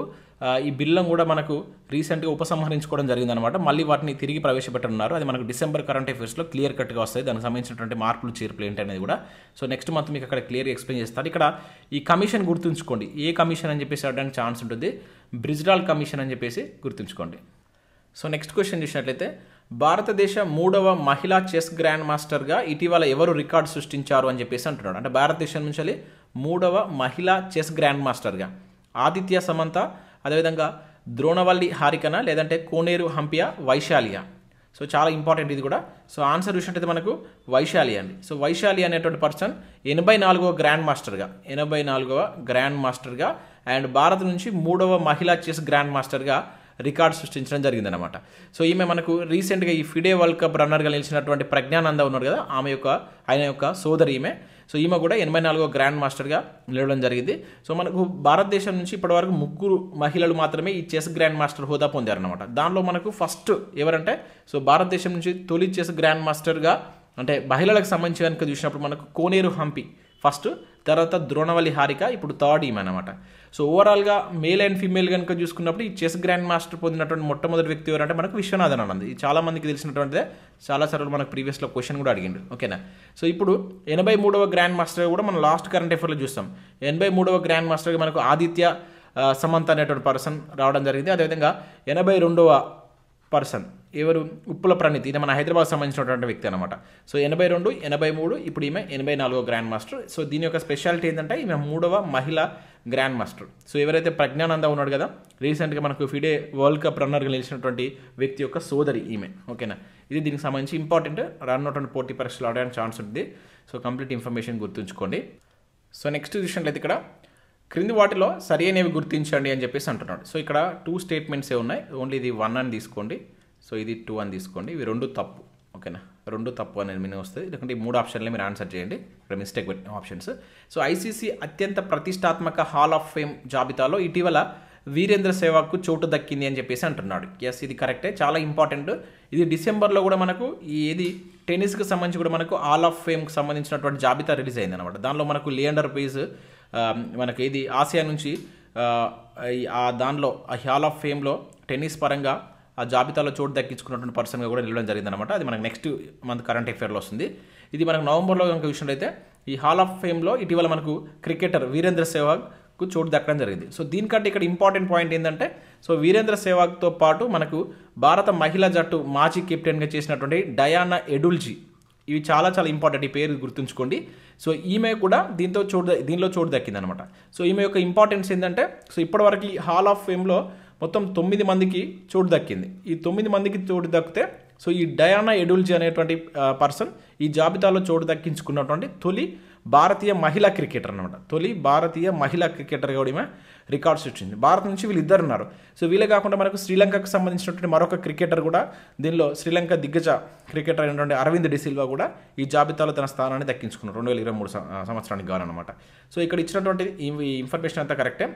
A: ఈ బిల్లం కూడా మనకు రీసెంట్గా ఉపసంహరించుకోవడం జరిగిందనమాట మళ్ళీ వాటిని తిరిగి ప్రవేశపెట్టనున్నారు అది మనకు డిసెంబర్ కరెంట్ అఫేర్స్లో క్లియర్ కట్గా వస్తాయి దానికి సంబంధించినటువంటి మార్పులు చేర్పులు ఏంటి అనేది కూడా సో నెక్స్ట్ మంత్ మీకు అక్కడ క్లియర్గా ఎక్స్ప్లెయిన్ చేస్తారు ఇక్కడ ఈ కమిషన్ గుర్తుంచుకోండి ఏ కమిషన్ అని చెప్పేసి అడడానికి ఛాన్స్ ఉంటుంది బ్రిజ్డాల్ కమిషన్ అని చెప్పేసి గుర్తుంచుకోండి సో నెక్స్ట్ క్వశ్చన్ చూసినట్లయితే భారతదేశ మూడవ మహిళా చెస్ గ్రాండ్ మాస్టర్గా ఇటీవల ఎవరు రికార్డ్ సృష్టించారు అని చెప్పేసి అంటున్నాడు అంటే భారతదేశం నుంచి మూడవ మహిళా చెస్ గ్రాండ్ మాస్టర్గా ఆదిత్య సమంత అదేవిధంగా ద్రోణవల్లి హారికన లేదంటే కోనేరు హంపియా వైశాలియ సో చాలా ఇంపార్టెంట్ ఇది కూడా సో ఆన్సర్ చూసినట్టు మనకు వైశాలి అండి సో వైశాలి అనేటువంటి పర్సన్ ఎనభై నాలుగవ గ్రాండ్ మాస్టర్గా ఎనభై నాలుగవ గ్రాండ్ మాస్టర్గా అండ్ భారత్ నుంచి మూడవ మహిళా చెస్ గ్రాండ్ మాస్టర్గా రికార్డ్ సృష్టించడం జరిగిందనమాట సో ఈమె మనకు రీసెంట్గా ఈ ఫిడే వరల్డ్ కప్ రన్నర్గా నిలిచినటువంటి ప్రజ్ఞానంద ఉన్నారు కదా ఆమె యొక్క ఆయన యొక్క సోదరి ఈమె సో ఈమె కూడా ఎనభై నాలుగో గ్రాండ్ మాస్టర్గా నిలవడం జరిగింది సో మనకు భారతదేశం నుంచి ఇప్పటివరకు ముగ్గురు మహిళలు మాత్రమే ఈ చెస్ గ్రాండ్ మాస్టర్ హోదా పొందారనమాట దానిలో మనకు ఫస్ట్ ఎవరంటే సో భారతదేశం నుంచి తొలి చెస్ గ్రాండ్ మాస్టర్గా అంటే మహిళలకు సంబంధించి కనుక చూసినప్పుడు మనకు కోనేరు హంపి ఫస్ట్ తర్వాత ద్రోణవలి హారిక ఇప్పుడు థర్డ్ ఈమె అనమాట సో ఓవరాల్గా మేల్ అండ్ ఫీమేల్ కనుక చూసుకున్నప్పుడు ఈ చెస్ గ్రాండ్ మాస్టర్ పొందినటువంటి మొట్టమొదటి వ్యక్తి ఎవరంటే మనకు విశ్వనాథన్ అన్నది చాలా మందికి తెలిసినటువంటిదే చాలాసార్లు మనకు ప్రీవియస్లో క్వశ్చన్ కూడా అడిగిండు ఓకేనా సో ఇప్పుడు ఎనభై మూడవ గ్రాండ్ మాస్టర్ కూడా మనం లాస్ట్ కరెంట్ అఫేర్లో చూస్తాం ఎనభై మూడవ గ్రాండ్ మాస్టర్గా మనకు ఆదిత్య సమంత అనేటువంటి పర్సన్ రావడం జరిగింది అదేవిధంగా ఎనభై రెండవ పర్సన్ ఎవరు ఉప్పుల ప్రణీతి ఇది మన హైదరాబాద్ సంబంధించినటువంటి వ్యక్తి అనమాట సో ఎనభై రెండు ఎనభై మూడు ఇప్పుడు ఈమె ఎనభై నాలుగో గ్రాండ్ మాస్టర్ సో దీని యొక్క స్పెషాలిటీ ఏంటంటే ఈమె మూడవ మహిళ గ్రాండ్ మాస్టర్ సో ఎవరైతే ప్రజ్ఞానంద ఉన్నాడు కదా రీసెంట్గా మనకు ఫిడే వరల్డ్ కప్ రన్నర్గా నిలిచినటువంటి వ్యక్తి యొక్క సోదరి ఈమె ఓకేనా ఇది దీనికి సంబంధించి ఇంపార్టెంట్ అవుతున్న పోటీ పరీక్షలు ఆడడానికి ఛాన్స్ ఉంటుంది సో కంప్లీట్ ఇన్ఫర్మేషన్ గుర్తుంచుకోండి సో నెక్స్ట్ విషయంలో అయితే ఇక్కడ క్రింది వాటిలో సరి అనేవి గుర్తించండి అని చెప్పేసి అంటున్నాడు సో ఇక్కడ టూ స్టేట్మెంట్సే ఉన్నాయి ఓన్లీ ఇది వన్ అని తీసుకోండి సో ఇది టూ అని తీసుకోండి ఇవి రెండు తప్పు ఓకేనా రెండు తప్పు అనేది మీనింగ్ వస్తుంది ఎందుకంటే ఈ మూడు ఆప్షన్లే మీరు ఆన్సర్ చేయండి ఇక్కడ మిస్టేక్ పెట్టిన ఆప్షన్స్ సో ఐసీసీ అత్యంత ప్రతిష్టాత్మక హాల్ ఆఫ్ ఫేమ్ జాబితాలో ఇటీవల వీరేంద్ర సేవాకు చోటు దక్కింది అని చెప్పేసి అంటున్నాడు ఎస్ ఇది కరెక్టే చాలా ఇంపార్టెంట్ ఇది డిసెంబర్లో కూడా మనకు ఏది టెన్నిస్కి సంబంధించి కూడా మనకు హాల్ ఆఫ్ ఫేమ్కి సంబంధించినటువంటి జాబితా రిలీజ్ అయింది అనమాట దానిలో మనకు లియండర్ పేజ్ మనకి ఇది ఆసియా నుంచి ఆ దానిలో ఆ హాల్ ఆఫ్ ఫేమ్లో టెన్నిస్ పరంగా ఆ జాబితాలో చోటు దక్కించుకున్నటువంటి పర్సన్గా కూడా నిలవడం జరిగిందనమాట అది మనకు నెక్స్ట్ మంత్ కరెంట్ అఫేర్లో వస్తుంది ఇది మనకు నవంబర్లో కనుక విషయంలో అయితే ఈ హాల్ ఆఫ్ ఫేమ్లో ఇటీవల మనకు క్రికెటర్ వీరేంద్ర సేవాగ్కు చోటు దక్కడం జరిగింది సో దీనికంటే ఇక్కడ ఇంపార్టెంట్ పాయింట్ ఏంటంటే సో వీరేంద్ర సెహ్వాగ్తో పాటు మనకు భారత మహిళా జట్టు మాజీ కెప్టెన్గా చేసినటువంటి డయానా ఎడుల్జీ ఇవి చాలా చాలా ఇంపార్టెంట్ ఈ పేరు గుర్తుంచుకోండి సో ఈమె కూడా దీంతో చోటు దీనిలో చోటు దక్కింది అనమాట సో ఈమె యొక్క ఇంపార్టెన్స్ ఏంటంటే సో ఇప్పటివరకు హాల్ ఆఫ్ ఫేమ్లో మొత్తం తొమ్మిది మందికి చోటు దక్కింది ఈ తొమ్మిది మందికి చోటు దక్కితే సో ఈ డయానా ఎడుల్జీ అనేటువంటి పర్సన్ ఈ జాబితాలో చోటు దక్కించుకున్నటువంటి తొలి భారతీయ మహిళా క్రికెటర్ అనమాట తొలి భారతీయ మహిళా క్రికెటర్ కూడా ఈమె రికార్డ్ సృష్టించింది భారత్ నుంచి వీళ్ళిద్దరు ఉన్నారు సో వీళ్ళే కాకుండా మనకు శ్రీలంకకు సంబంధించినటువంటి మరొక క్రికెటర్ కూడా దీనిలో శ్రీలంక దిగ్గజ క్రికెటర్ అయినటువంటి అరవింద్ డిసిల్వా కూడా ఈ జాబితాలో తన స్థానాన్ని దక్కించుకున్నారు రెండు వేల ఇరవై మూడు సంవత్సరానికి అనమాట సో ఇక్కడ ఇచ్చినటువంటి ఈ ఇన్ఫర్మేషన్ అంతా కరెక్టే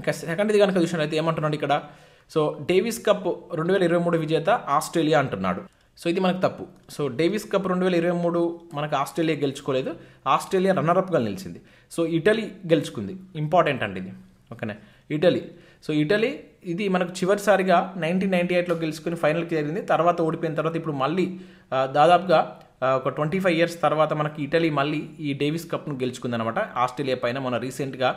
A: ఇంకా ఇది కనుక చూసినట్లయితే ఏమంటున్నాడు ఇక్కడ సో డేవిస్ కప్ రెండు వేల ఇరవై మూడు విజేత ఆస్ట్రేలియా అంటున్నాడు సో ఇది మనకు తప్పు సో డేవిస్ కప్ రెండు వేల ఇరవై మూడు మనకు ఆస్ట్రేలియా గెలుచుకోలేదు ఆస్ట్రేలియా రన్నర్అప్గా నిలిచింది సో ఇటలీ గెలుచుకుంది ఇంపార్టెంట్ అండి ఇది ఓకేనా ఇటలీ సో ఇటలీ ఇది మనకు చివరిసారిగా నైన్టీన్ నైన్టీ ఎయిట్లో గెలుచుకుని ఫైనల్కి చేరింది తర్వాత ఓడిపోయిన తర్వాత ఇప్పుడు మళ్ళీ దాదాపుగా ఒక ట్వంటీ ఫైవ్ ఇయర్స్ తర్వాత మనకి ఇటలీ మళ్ళీ ఈ డేవిస్ కప్ను గెలుచుకుందనమాట ఆస్ట్రేలియా పైన మన రీసెంట్గా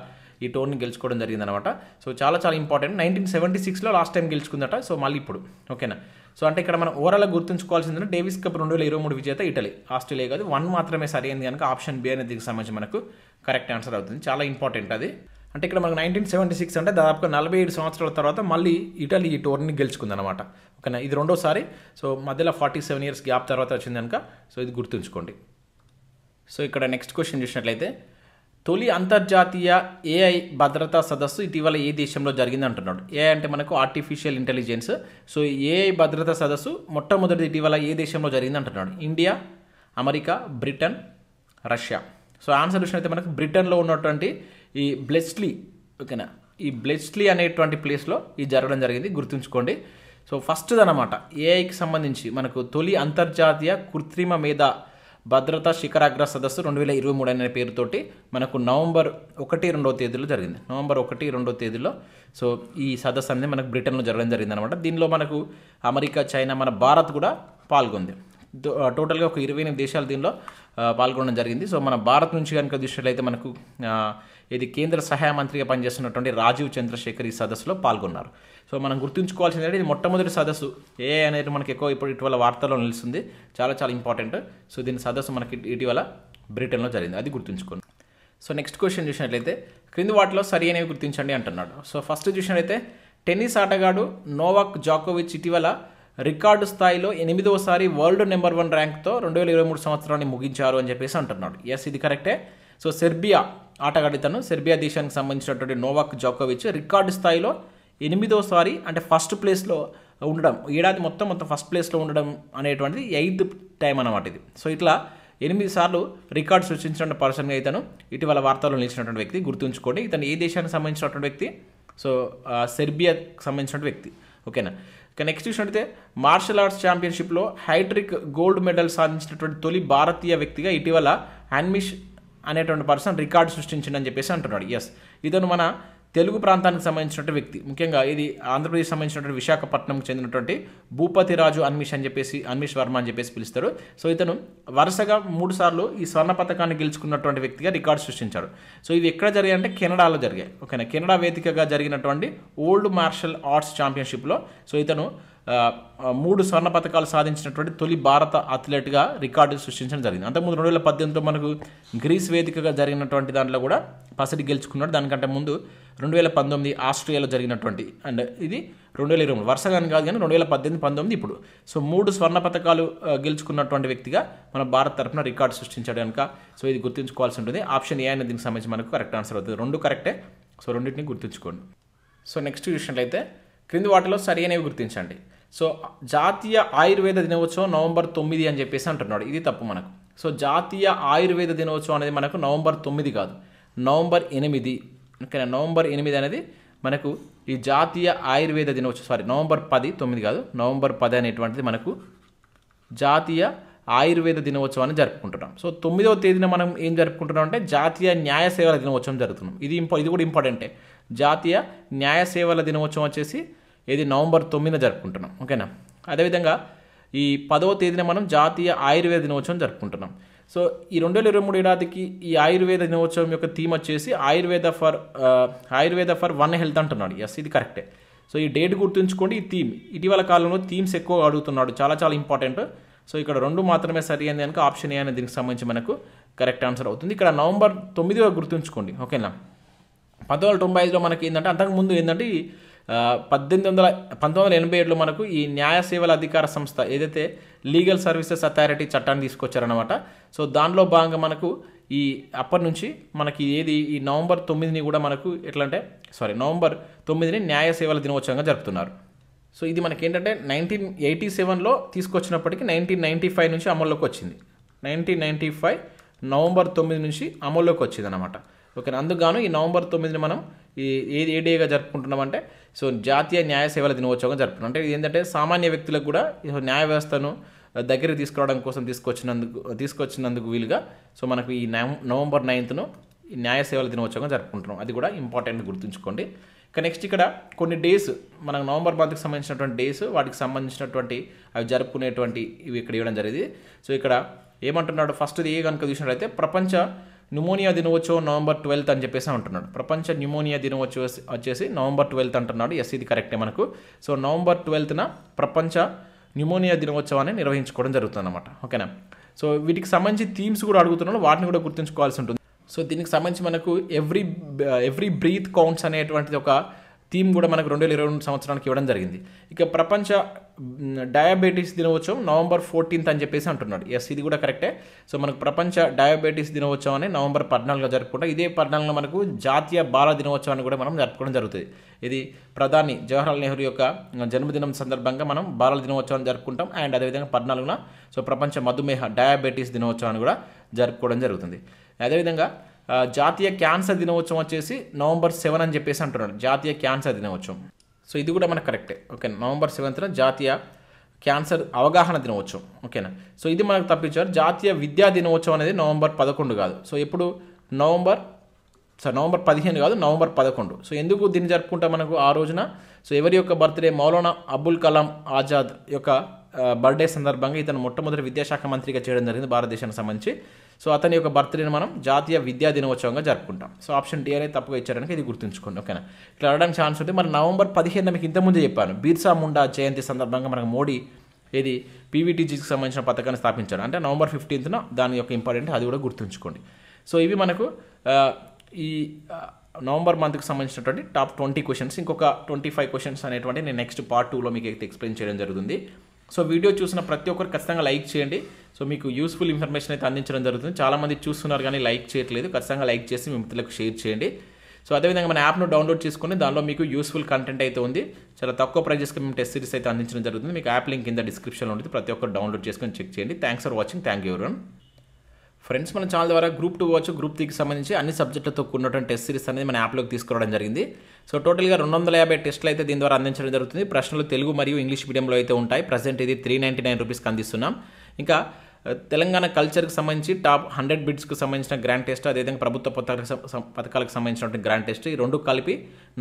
A: ఈ టోర్ని గెలుచుకోవడం జరిగిందనమాట సో చాలా చాలా ఇంపార్టెంట్ నైన్టీన్ సెవెంటీ సిక్స్లో లాస్ట్ టైం గెలుచుకుందట సో మళ్ళీ ఇప్పుడు ఓకేనా సో అంటే ఇక్కడ మనం ఓవరాల్ గుర్తుంచుకోవాల్సింది డేవిస్ కప్ రెండు వేల ఇరవై మూడు విజేత ఇటలీ ఆస్ట్రేలియా కాదు వన్ మాత్రమే సరైంది కనుక ఆప్షన్ బి అనేది దీనికి సంబంధించి మనకు కరెక్ట్ ఆన్సర్ అవుతుంది చాలా ఇంపార్టెంట్ అది అంటే ఇక్కడ మనకు నైన్టీన్ సెవెంటీ సిక్స్ అంటే దాదాపుగా నలభై ఏడు సంవత్సరాల తర్వాత మళ్ళీ ఇటలీ ఈ టోర్ని గెలుచుకుందనమాట ఓకేనా ఇది రెండోసారి సో మధ్యలో ఫార్టీ సెవెన్ ఇయర్స్ గ్యాప్ తర్వాత వచ్చింది కనుక సో ఇది గుర్తుంచుకోండి సో ఇక్కడ నెక్స్ట్ క్వశ్చన్ చూసినట్లయితే తొలి అంతర్జాతీయ ఏఐ భద్రతా సదస్సు ఇటీవల ఏ దేశంలో జరిగింది అంటున్నాడు ఏఐ అంటే మనకు ఆర్టిఫిషియల్ ఇంటెలిజెన్స్ సో ఏఐ భద్రతా సదస్సు మొట్టమొదటిది ఇటీవల ఏ దేశంలో జరిగింది అంటున్నాడు India America Britain Russia so answer చూసినట్లయితే మనకు బ్రిటన్లో ఉన్నటువంటి ఈ బ్లెస్లీ ఓకేనా ఈ బ్లెస్లీ అనేటువంటి ప్లేస్లో ఇది జరగడం జరిగింది గుర్తుంచుకోండి సో ఫస్ట్ది అనమాట ఏఐకి సంబంధించి మనకు తొలి అంతర్జాతీయ కృత్రిమ మీద భద్రతా శిఖరాగ్ర సదస్సు రెండు వేల ఇరవై మూడు అనే పేరుతోటి మనకు నవంబర్ ఒకటి రెండో తేదీలో జరిగింది నవంబర్ ఒకటి రెండో తేదీలో సో ఈ సదస్సు అనేది మనకు బ్రిటన్లో జరగడం జరిగింది అనమాట దీనిలో మనకు అమెరికా చైనా మన భారత్ కూడా పాల్గొంది టోటల్గా ఒక ఇరవై ఎనిమిది దేశాలు దీనిలో పాల్గొనడం జరిగింది సో మన భారత్ నుంచి కనుక దృష్టిలో అయితే మనకు ఇది కేంద్ర సహాయ మంత్రిగా పనిచేస్తున్నటువంటి రాజీవ్ చంద్రశేఖర్ ఈ సదస్సులో పాల్గొన్నారు సో మనం గుర్తుంచుకోవాల్సింది ఇది మొట్టమొదటి సదస్సు ఏ అనేది మనకి ఎక్కువ ఇప్పుడు ఇటీవల వార్తల్లో నిలుస్తుంది చాలా చాలా ఇంపార్టెంట్ సో దీని సదస్సు మనకి ఇటీవల బ్రిటన్లో జరిగింది అది గుర్తుంచుకోండి సో నెక్స్ట్ క్వశ్చన్ చూసినట్లయితే క్రింది వాటిలో సరి అనేవి గుర్తించండి అంటున్నాడు సో ఫస్ట్ చూసినట్లయితే టెన్నిస్ ఆటగాడు నోవాక్ జాకోవిచ్ ఇటీవల రికార్డు స్థాయిలో ఎనిమిదవసారి వరల్డ్ నెంబర్ వన్ ర్యాంక్తో రెండు వేల ఇరవై మూడు సంవత్సరాన్ని ముగించారు అని చెప్పేసి అంటున్నాడు ఎస్ ఇది కరెక్టే సో సెర్బియా ఆటగాడితను సెర్బియా దేశానికి సంబంధించినటువంటి నోవాక్ జోకోవిచ్ రికార్డు స్థాయిలో ఎనిమిదోసారి అంటే ఫస్ట్ ప్లేస్లో ఉండడం ఏడాది మొత్తం మొత్తం ఫస్ట్ ప్లేస్లో ఉండడం అనేటువంటిది ఎయిత్ టైం అన్నమాట ఇది సో ఇట్లా ఎనిమిది సార్లు రికార్డు సృష్టించిన పర్సన్గా ఇతను ఇటీవల వార్తల్లో నిలిచినటువంటి వ్యక్తి గుర్తుంచుకోండి ఇతను ఏ దేశానికి సంబంధించినటువంటి వ్యక్తి సో సెర్బియాకి సంబంధించినటువంటి వ్యక్తి ఓకేనా ఇక నెక్స్ట్ చూసినట్టయితే మార్షల్ ఆర్ట్స్ ఛాంపియన్షిప్లో హైట్రిక్ గోల్డ్ మెడల్ సాధించినటువంటి తొలి భారతీయ వ్యక్తిగా ఇటీవల హన్మిష్ అనేటువంటి పర్సన్ రికార్డు అని చెప్పేసి అంటున్నాడు ఎస్ ఇతను మన తెలుగు ప్రాంతానికి సంబంధించినటువంటి వ్యక్తి ముఖ్యంగా ఇది ఆంధ్రప్రదేశ్ సంబంధించినటువంటి విశాఖపట్నంకు చెందినటువంటి భూపతి రాజు అన్మిష్ అని చెప్పేసి అన్మిష్ వర్మ అని చెప్పేసి పిలుస్తారు సో ఇతను వరుసగా మూడు సార్లు ఈ స్వర్ణ పథకాన్ని గెలుచుకున్నటువంటి వ్యక్తిగా రికార్డు సృష్టించాడు సో ఇవి ఎక్కడ అంటే కెనడాలో జరిగాయి ఓకేనా కెనడా వేదికగా జరిగినటువంటి ఓల్డ్ మార్షల్ ఆర్ట్స్ ఛాంపియన్షిప్లో సో ఇతను మూడు స్వర్ణ పథకాలు సాధించినటువంటి తొలి భారత అథ్లెట్గా రికార్డు సృష్టించడం జరిగింది అంతకుముందు రెండు వేల పద్దెనిమిదిలో మనకు గ్రీస్ వేదికగా జరిగినటువంటి దాంట్లో కూడా పసిడి గెలుచుకున్నాడు దానికంటే ముందు రెండు వేల పంతొమ్మిది ఆస్ట్రేలియాలో జరిగినటువంటి అండ్ ఇది రెండు వేల ఇరవై వరుసగా కాదు కానీ రెండు వేల పద్దెనిమిది పంతొమ్మిది ఇప్పుడు సో మూడు స్వర్ణ పథకాలు గెలుచుకున్నటువంటి వ్యక్తిగా మన భారత్ తరఫున రికార్డు సృష్టించాడు కనుక సో ఇది గుర్తుంచుకోవాల్సి ఉంటుంది ఆప్షన్ ఏ అనేది దీనికి సంబంధించి మనకు కరెక్ట్ ఆన్సర్ అవుతుంది రెండు కరెక్టే సో రెండింటిని గుర్తుంచుకోండి సో నెక్స్ట్ చూసినట్లయితే క్రింది వాటిలో సరి అనేవి గుర్తించండి సో జాతీయ ఆయుర్వేద దినోత్సవం నవంబర్ తొమ్మిది అని చెప్పేసి అంటున్నాడు ఇది తప్పు మనకు సో జాతీయ ఆయుర్వేద దినోత్సవం అనేది మనకు నవంబర్ తొమ్మిది కాదు నవంబర్ ఎనిమిది ఓకేనా నవంబర్ ఎనిమిది అనేది మనకు ఈ జాతీయ ఆయుర్వేద దినోత్సవం సారీ నవంబర్ పది తొమ్మిది కాదు నవంబర్ పది అనేటువంటిది మనకు జాతీయ ఆయుర్వేద దినోత్సవాన్ని జరుపుకుంటున్నాం సో తొమ్మిదవ తేదీన మనం ఏం జరుపుకుంటున్నాం అంటే జాతీయ న్యాయ సేవల దినోత్సవం జరుగుతున్నాం ఇది ఇంపా ఇది కూడా ఇంపార్టెంటే జాతీయ న్యాయ సేవల దినోత్సవం వచ్చేసి ఇది నవంబర్ తొమ్మిదిన జరుపుకుంటున్నాం ఓకేనా అదేవిధంగా ఈ పదవ తేదీన మనం జాతీయ ఆయుర్వేద దినోత్సవం జరుపుకుంటున్నాం సో ఈ రెండు వేల ఇరవై మూడు ఏడాదికి ఈ ఆయుర్వేద దినోత్సవం యొక్క థీమ్ వచ్చేసి Ayurveda for Ayurveda for one health అంటున్నాడు ఎస్ ఇది కరెక్టే సో ఈ డేట్ గుర్తుంచుకోండి ఈ థీమ్ ఇటీవల కాలంలో థీమ్స్ ఎక్కువ అడుగుతున్నాడు చాలా చాలా ఇంపార్టెంట్ సో ఇక్కడ రెండు మాత్రమే సరి అయింది కనుక ఆప్షన్ ఏ అనే దీనికి సంబంధించి మనకు కరెక్ట్ ఆన్సర్ అవుతుంది ఇక్కడ నవంబర్ తొమ్మిదిగా గుర్తుంచుకోండి ఓకేనా పంతొమ్మిది వందల తొంభై ఐదులో మనకి ఏంటంటే అంతకుముందు ఏంటంటే పద్దెనిమిది వందల పంతొమ్మిది వందల ఎనభై ఏడులో మనకు ఈ న్యాయ సేవల అధికార సంస్థ ఏదైతే లీగల్ సర్వీసెస్ అథారిటీ చట్టాన్ని తీసుకొచ్చారనమాట సో దానిలో భాగంగా మనకు ఈ అప్పటి నుంచి మనకి ఏది ఈ నవంబర్ తొమ్మిదిని కూడా మనకు ఎట్లా అంటే సారీ నవంబర్ తొమ్మిదిని న్యాయ సేవల దినోత్సవంగా జరుపుతున్నారు సో ఇది మనకి ఏంటంటే నైన్టీన్ ఎయిటీ సెవెన్లో తీసుకొచ్చినప్పటికీ నైన్టీన్ నైంటీ ఫైవ్ నుంచి అమల్లోకి వచ్చింది నైన్టీన్ నైంటీ ఫైవ్ నవంబర్ తొమ్మిది నుంచి అమల్లోకి వచ్చింది అనమాట ఓకే అందుకు ఈ నవంబర్ తొమ్మిదిని మనం ఈ ఏ ఏ డేగా జరుపుకుంటున్నాం అంటే సో జాతీయ న్యాయ సేవల దినోత్సవంగా జరుపుకున్నాం అంటే ఏంటంటే సామాన్య వ్యక్తులకు కూడా న్యాయ వ్యవస్థను దగ్గర తీసుకురావడం కోసం తీసుకొచ్చినందుకు తీసుకొచ్చినందుకు వీలుగా సో మనకు ఈ నవంబర్ నైన్త్ను న్యాయ సేవల దినోత్సవంగా జరుపుకుంటున్నాం అది కూడా ఇంపార్టెంట్ గుర్తుంచుకోండి ఇంకా నెక్స్ట్ ఇక్కడ కొన్ని డేస్ మనకు నవంబర్ మంత్కి సంబంధించినటువంటి డేస్ వాటికి సంబంధించినటువంటి అవి జరుపుకునేటువంటి ఇవి ఇక్కడ ఇవ్వడం జరిగింది సో ఇక్కడ ఏమంటున్నాడు ఫస్ట్ది ఏ కనుక చూసినట్లయితే ప్రపంచ న్యూమోనియా దినోత్సవం నవంబర్ ట్వెల్త్ అని చెప్పేసి అంటున్నాడు ప్రపంచ న్యూమోనియా దినోత్సవం వచ్చేసి నవంబర్ ట్వెల్త్ అంటున్నాడు ఎస్ ఇది కరెక్టే మనకు సో నవంబర్ ట్వెల్త్న ప్రపంచ న్యూమోనియా దినోత్సవాన్ని నిర్వహించుకోవడం జరుగుతుందన్నమాట ఓకేనా సో వీటికి సంబంధించి థీమ్స్ కూడా అడుగుతున్నాడు వాటిని కూడా గుర్తుంచుకోవాల్సి ఉంటుంది సో దీనికి సంబంధించి మనకు ఎవ్రీ ఎవ్రీ బ్రీత్ కౌంట్స్ అనేటువంటిది ఒక థీమ్ కూడా మనకు రెండు వేల ఇరవై రెండు సంవత్సరానికి ఇవ్వడం జరిగింది ఇక ప్రపంచ డయాబెటీస్ దినోత్సవం నవంబర్ ఫోర్టీన్త్ అని చెప్పేసి అంటున్నాడు ఎస్ ఇది కూడా కరెక్టే సో మనకు ప్రపంచ డయాబెటీస్ దినోత్సవం అని నవంబర్ పద్నాలుగులో జరుపుకుంటాం ఇదే పద్నాలుగులో మనకు జాతీయ బాల దినోత్సవాన్ని కూడా మనం జరుపుకోవడం జరుగుతుంది ఇది ప్రధాని జవహర్లాల్ నెహ్రూ యొక్క జన్మదినం సందర్భంగా మనం బాలల దినోత్సవాన్ని జరుపుకుంటాం అండ్ అదేవిధంగా పద్నాలుగున సో ప్రపంచ మధుమేహ డయాబెటీస్ దినోత్సవాన్ని కూడా జరుపుకోవడం జరుగుతుంది అదేవిధంగా జాతీయ క్యాన్సర్ దినోత్సవం వచ్చేసి నవంబర్ సెవెన్ అని చెప్పేసి అంటున్నాడు జాతీయ క్యాన్సర్ దినోత్సవం సో ఇది కూడా మనకు కరెక్టే ఓకే నవంబర్ సెవెంత్న జాతీయ క్యాన్సర్ అవగాహన దినోత్సవం ఓకేనా సో ఇది మనకు తప్పించారు జాతీయ విద్యా దినోత్సవం అనేది నవంబర్ పదకొండు కాదు సో ఎప్పుడు నవంబర్ సో నవంబర్ పదిహేను కాదు నవంబర్ పదకొండు సో ఎందుకు దీన్ని జరుపుకుంటా మనకు ఆ రోజున సో ఎవరి యొక్క బర్త్డే మౌలానా అబుల్ కలాం ఆజాద్ యొక్క బర్త్డే సందర్భంగా ఇతను మొట్టమొదటి విద్యాశాఖ మంత్రిగా చేయడం జరిగింది భారతదేశానికి సంబంధించి సో అతని యొక్క బర్త్డేని మనం జాతీయ విద్యా దినోత్సవంగా జరుపుకుంటాం సో ఆప్షన్ డి అనేది తప్పుగా ఇచ్చారనుక ఇది గుర్తుంచుకోండి ఓకేనా ఇట్లా అడగడానికి ఛాన్స్ ఉంటే మరి నవంబర్ పదిహేను మీకు ఇంతకుముందే చెప్పాను బీర్సా ముండా జయంతి సందర్భంగా మనకు మోడీ ఇది పీవీటీజీకి సంబంధించిన పథకాన్ని స్థాపించాడు అంటే నవంబర్ ఫిఫ్టీన్త్న దాని యొక్క ఇంపార్టెంట్ అది కూడా గుర్తుంచుకోండి సో ఇవి మనకు ఈ నవంబర్ మంత్కి సంబంధించినటువంటి టాప్ ట్వంటీ క్వశ్చన్స్ ఇంకొక ట్వంటీ ఫైవ్ క్వశ్చన్స్ అనేటువంటి నేను నెక్స్ట్ పార్ట్ టూలో మీకు అయితే ఎక్స్ప్లెయిన్ చేయడం జరుగుతుంది సో వీడియో చూసిన ప్రతి ఒక్కరు ఖచ్చితంగా లైక్ చేయండి సో మీకు యూస్ఫుల్ ఇన్ఫర్మేషన్ అయితే అందించడం జరుగుతుంది చాలామంది చూస్తున్నారు కానీ లైక్ చేయట్లేదు ఖచ్చితంగా లైక్ చేసి మీ మిత్రులకు షేర్ చేయండి సో అదేవిధంగా మన యాప్ను డౌన్లోడ్ చేసుకుని దానిలో మీకు యూస్ఫుల్ కంటెంట్ అయితే ఉంది చాలా తక్కువ ప్రైజెస్కి మేము టెస్ట్ సిరీస్ అయితే అందించడం జరుగుతుంది మీకు యాప్ లింక్ కింద డిస్క్రిప్షన్లో ఉంటుంది ప్రతి ఒక్కరు డౌన్లోడ్ చేసుకొని చెక్ చేయండి thanks for watching thank you ఎవరి ఫ్రెండ్స్ మన ఛానల్ ద్వారా గ్రూప్ టూ కావచ్చు గ్రూప్ త్రీకి సంబంధించి అన్ని సబ్జెక్టులతో కూడినటువంటి టెస్ట్ సిరీస్ అనేది మన యాప్లోకి తీసుకురావడం జరిగింది సో టోటల్గా రెండు వందల యాభై టెస్టులు అయితే దీని ద్వారా అందించడం జరుగుతుంది ప్రశ్నలు తెలుగు మరియు ఇంగ్లీష్ మీడియంలో అయితే ఉంటాయి ప్రజెంట్ ఇది త్రీ నైంటీ నైన్ రూపీస్కి అందిస్తున్నాం ఇంకా తెలంగాణ కల్చర్కి సంబంధించి టాప్ హండ్రెడ్ బిడ్స్కి సంబంధించిన గ్రాండ్ టెస్ట్ అదేవిధంగా ప్రభుత్వ పథకాలకు సంబంధించినటువంటి గ్రాండ్ టెస్ట్ ఈ రెండు కలిపి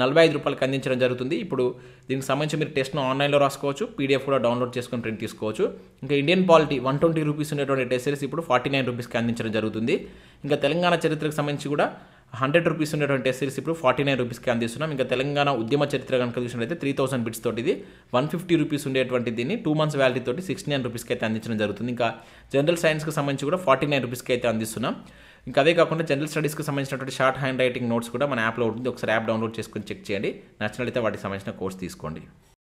A: నలభై ఐదు రూపాయలకి అందించడం జరుగుతుంది ఇప్పుడు దీనికి సంబంధించి మీరు టెస్ట్ను ఆన్లైన్లో రాసుకోవచ్చు పీడిఎఫ్ కూడా డౌన్లోడ్ చేసుకుని ప్రింట్ తీసుకోవచ్చు ఇంకా Indian polity one twenty rupees ఉండేటువంటి టెస్ట్ సిరీస్ ఇప్పుడు ఫార్టీ నైన్ రూపీస్కి అందించడం జరుగుతుంది ఇంకా తెలంగాణ చరిత్రకు సంబంధించి కూడా హండ్రెడ్ రూపీస్ ఉండేటువంటి సిరీస్ ఇప్పుడు ఫార్టీ నైన్ రూపీస్కి అందిస్తున్నాం ఇంకా తెలంగాణ ఉద్యమ చరిత్ర కనుక చూసినట్లయితే త్రీ థౌసండ్ బిట్స్ తోటి ఇది వన్ ఫిఫ్టీ రూపీస్ ఉండేటువంటి దీన్ని టూ మంత్స్ వ్యాలిటీ తోటి సిక్స్టీ నైన్ రూపీస్కి అయితే అందించడం జరుగుతుంది ఇంకా జనరల్ సైన్స్కి సంబంధించి కూడా ఫార్టీ నైన్ రూపీస్కి అయితే అందిస్తున్నాం ఇంకా అదే కాకుండా జనరల్ స్టడీస్కి సంబంధించినటువంటి షార్ట్ హ్యాండ్ రైటింగ్ నోట్స్ కూడా మన యాప్లో ఉంటుంది ఒకసారి యాప్ డౌన్లోడ్ చేసుకుని చెక్ చేయండి నచ్చినట్లయితే వాటికి సంబంధించిన కోర్స్ తీసుకోండి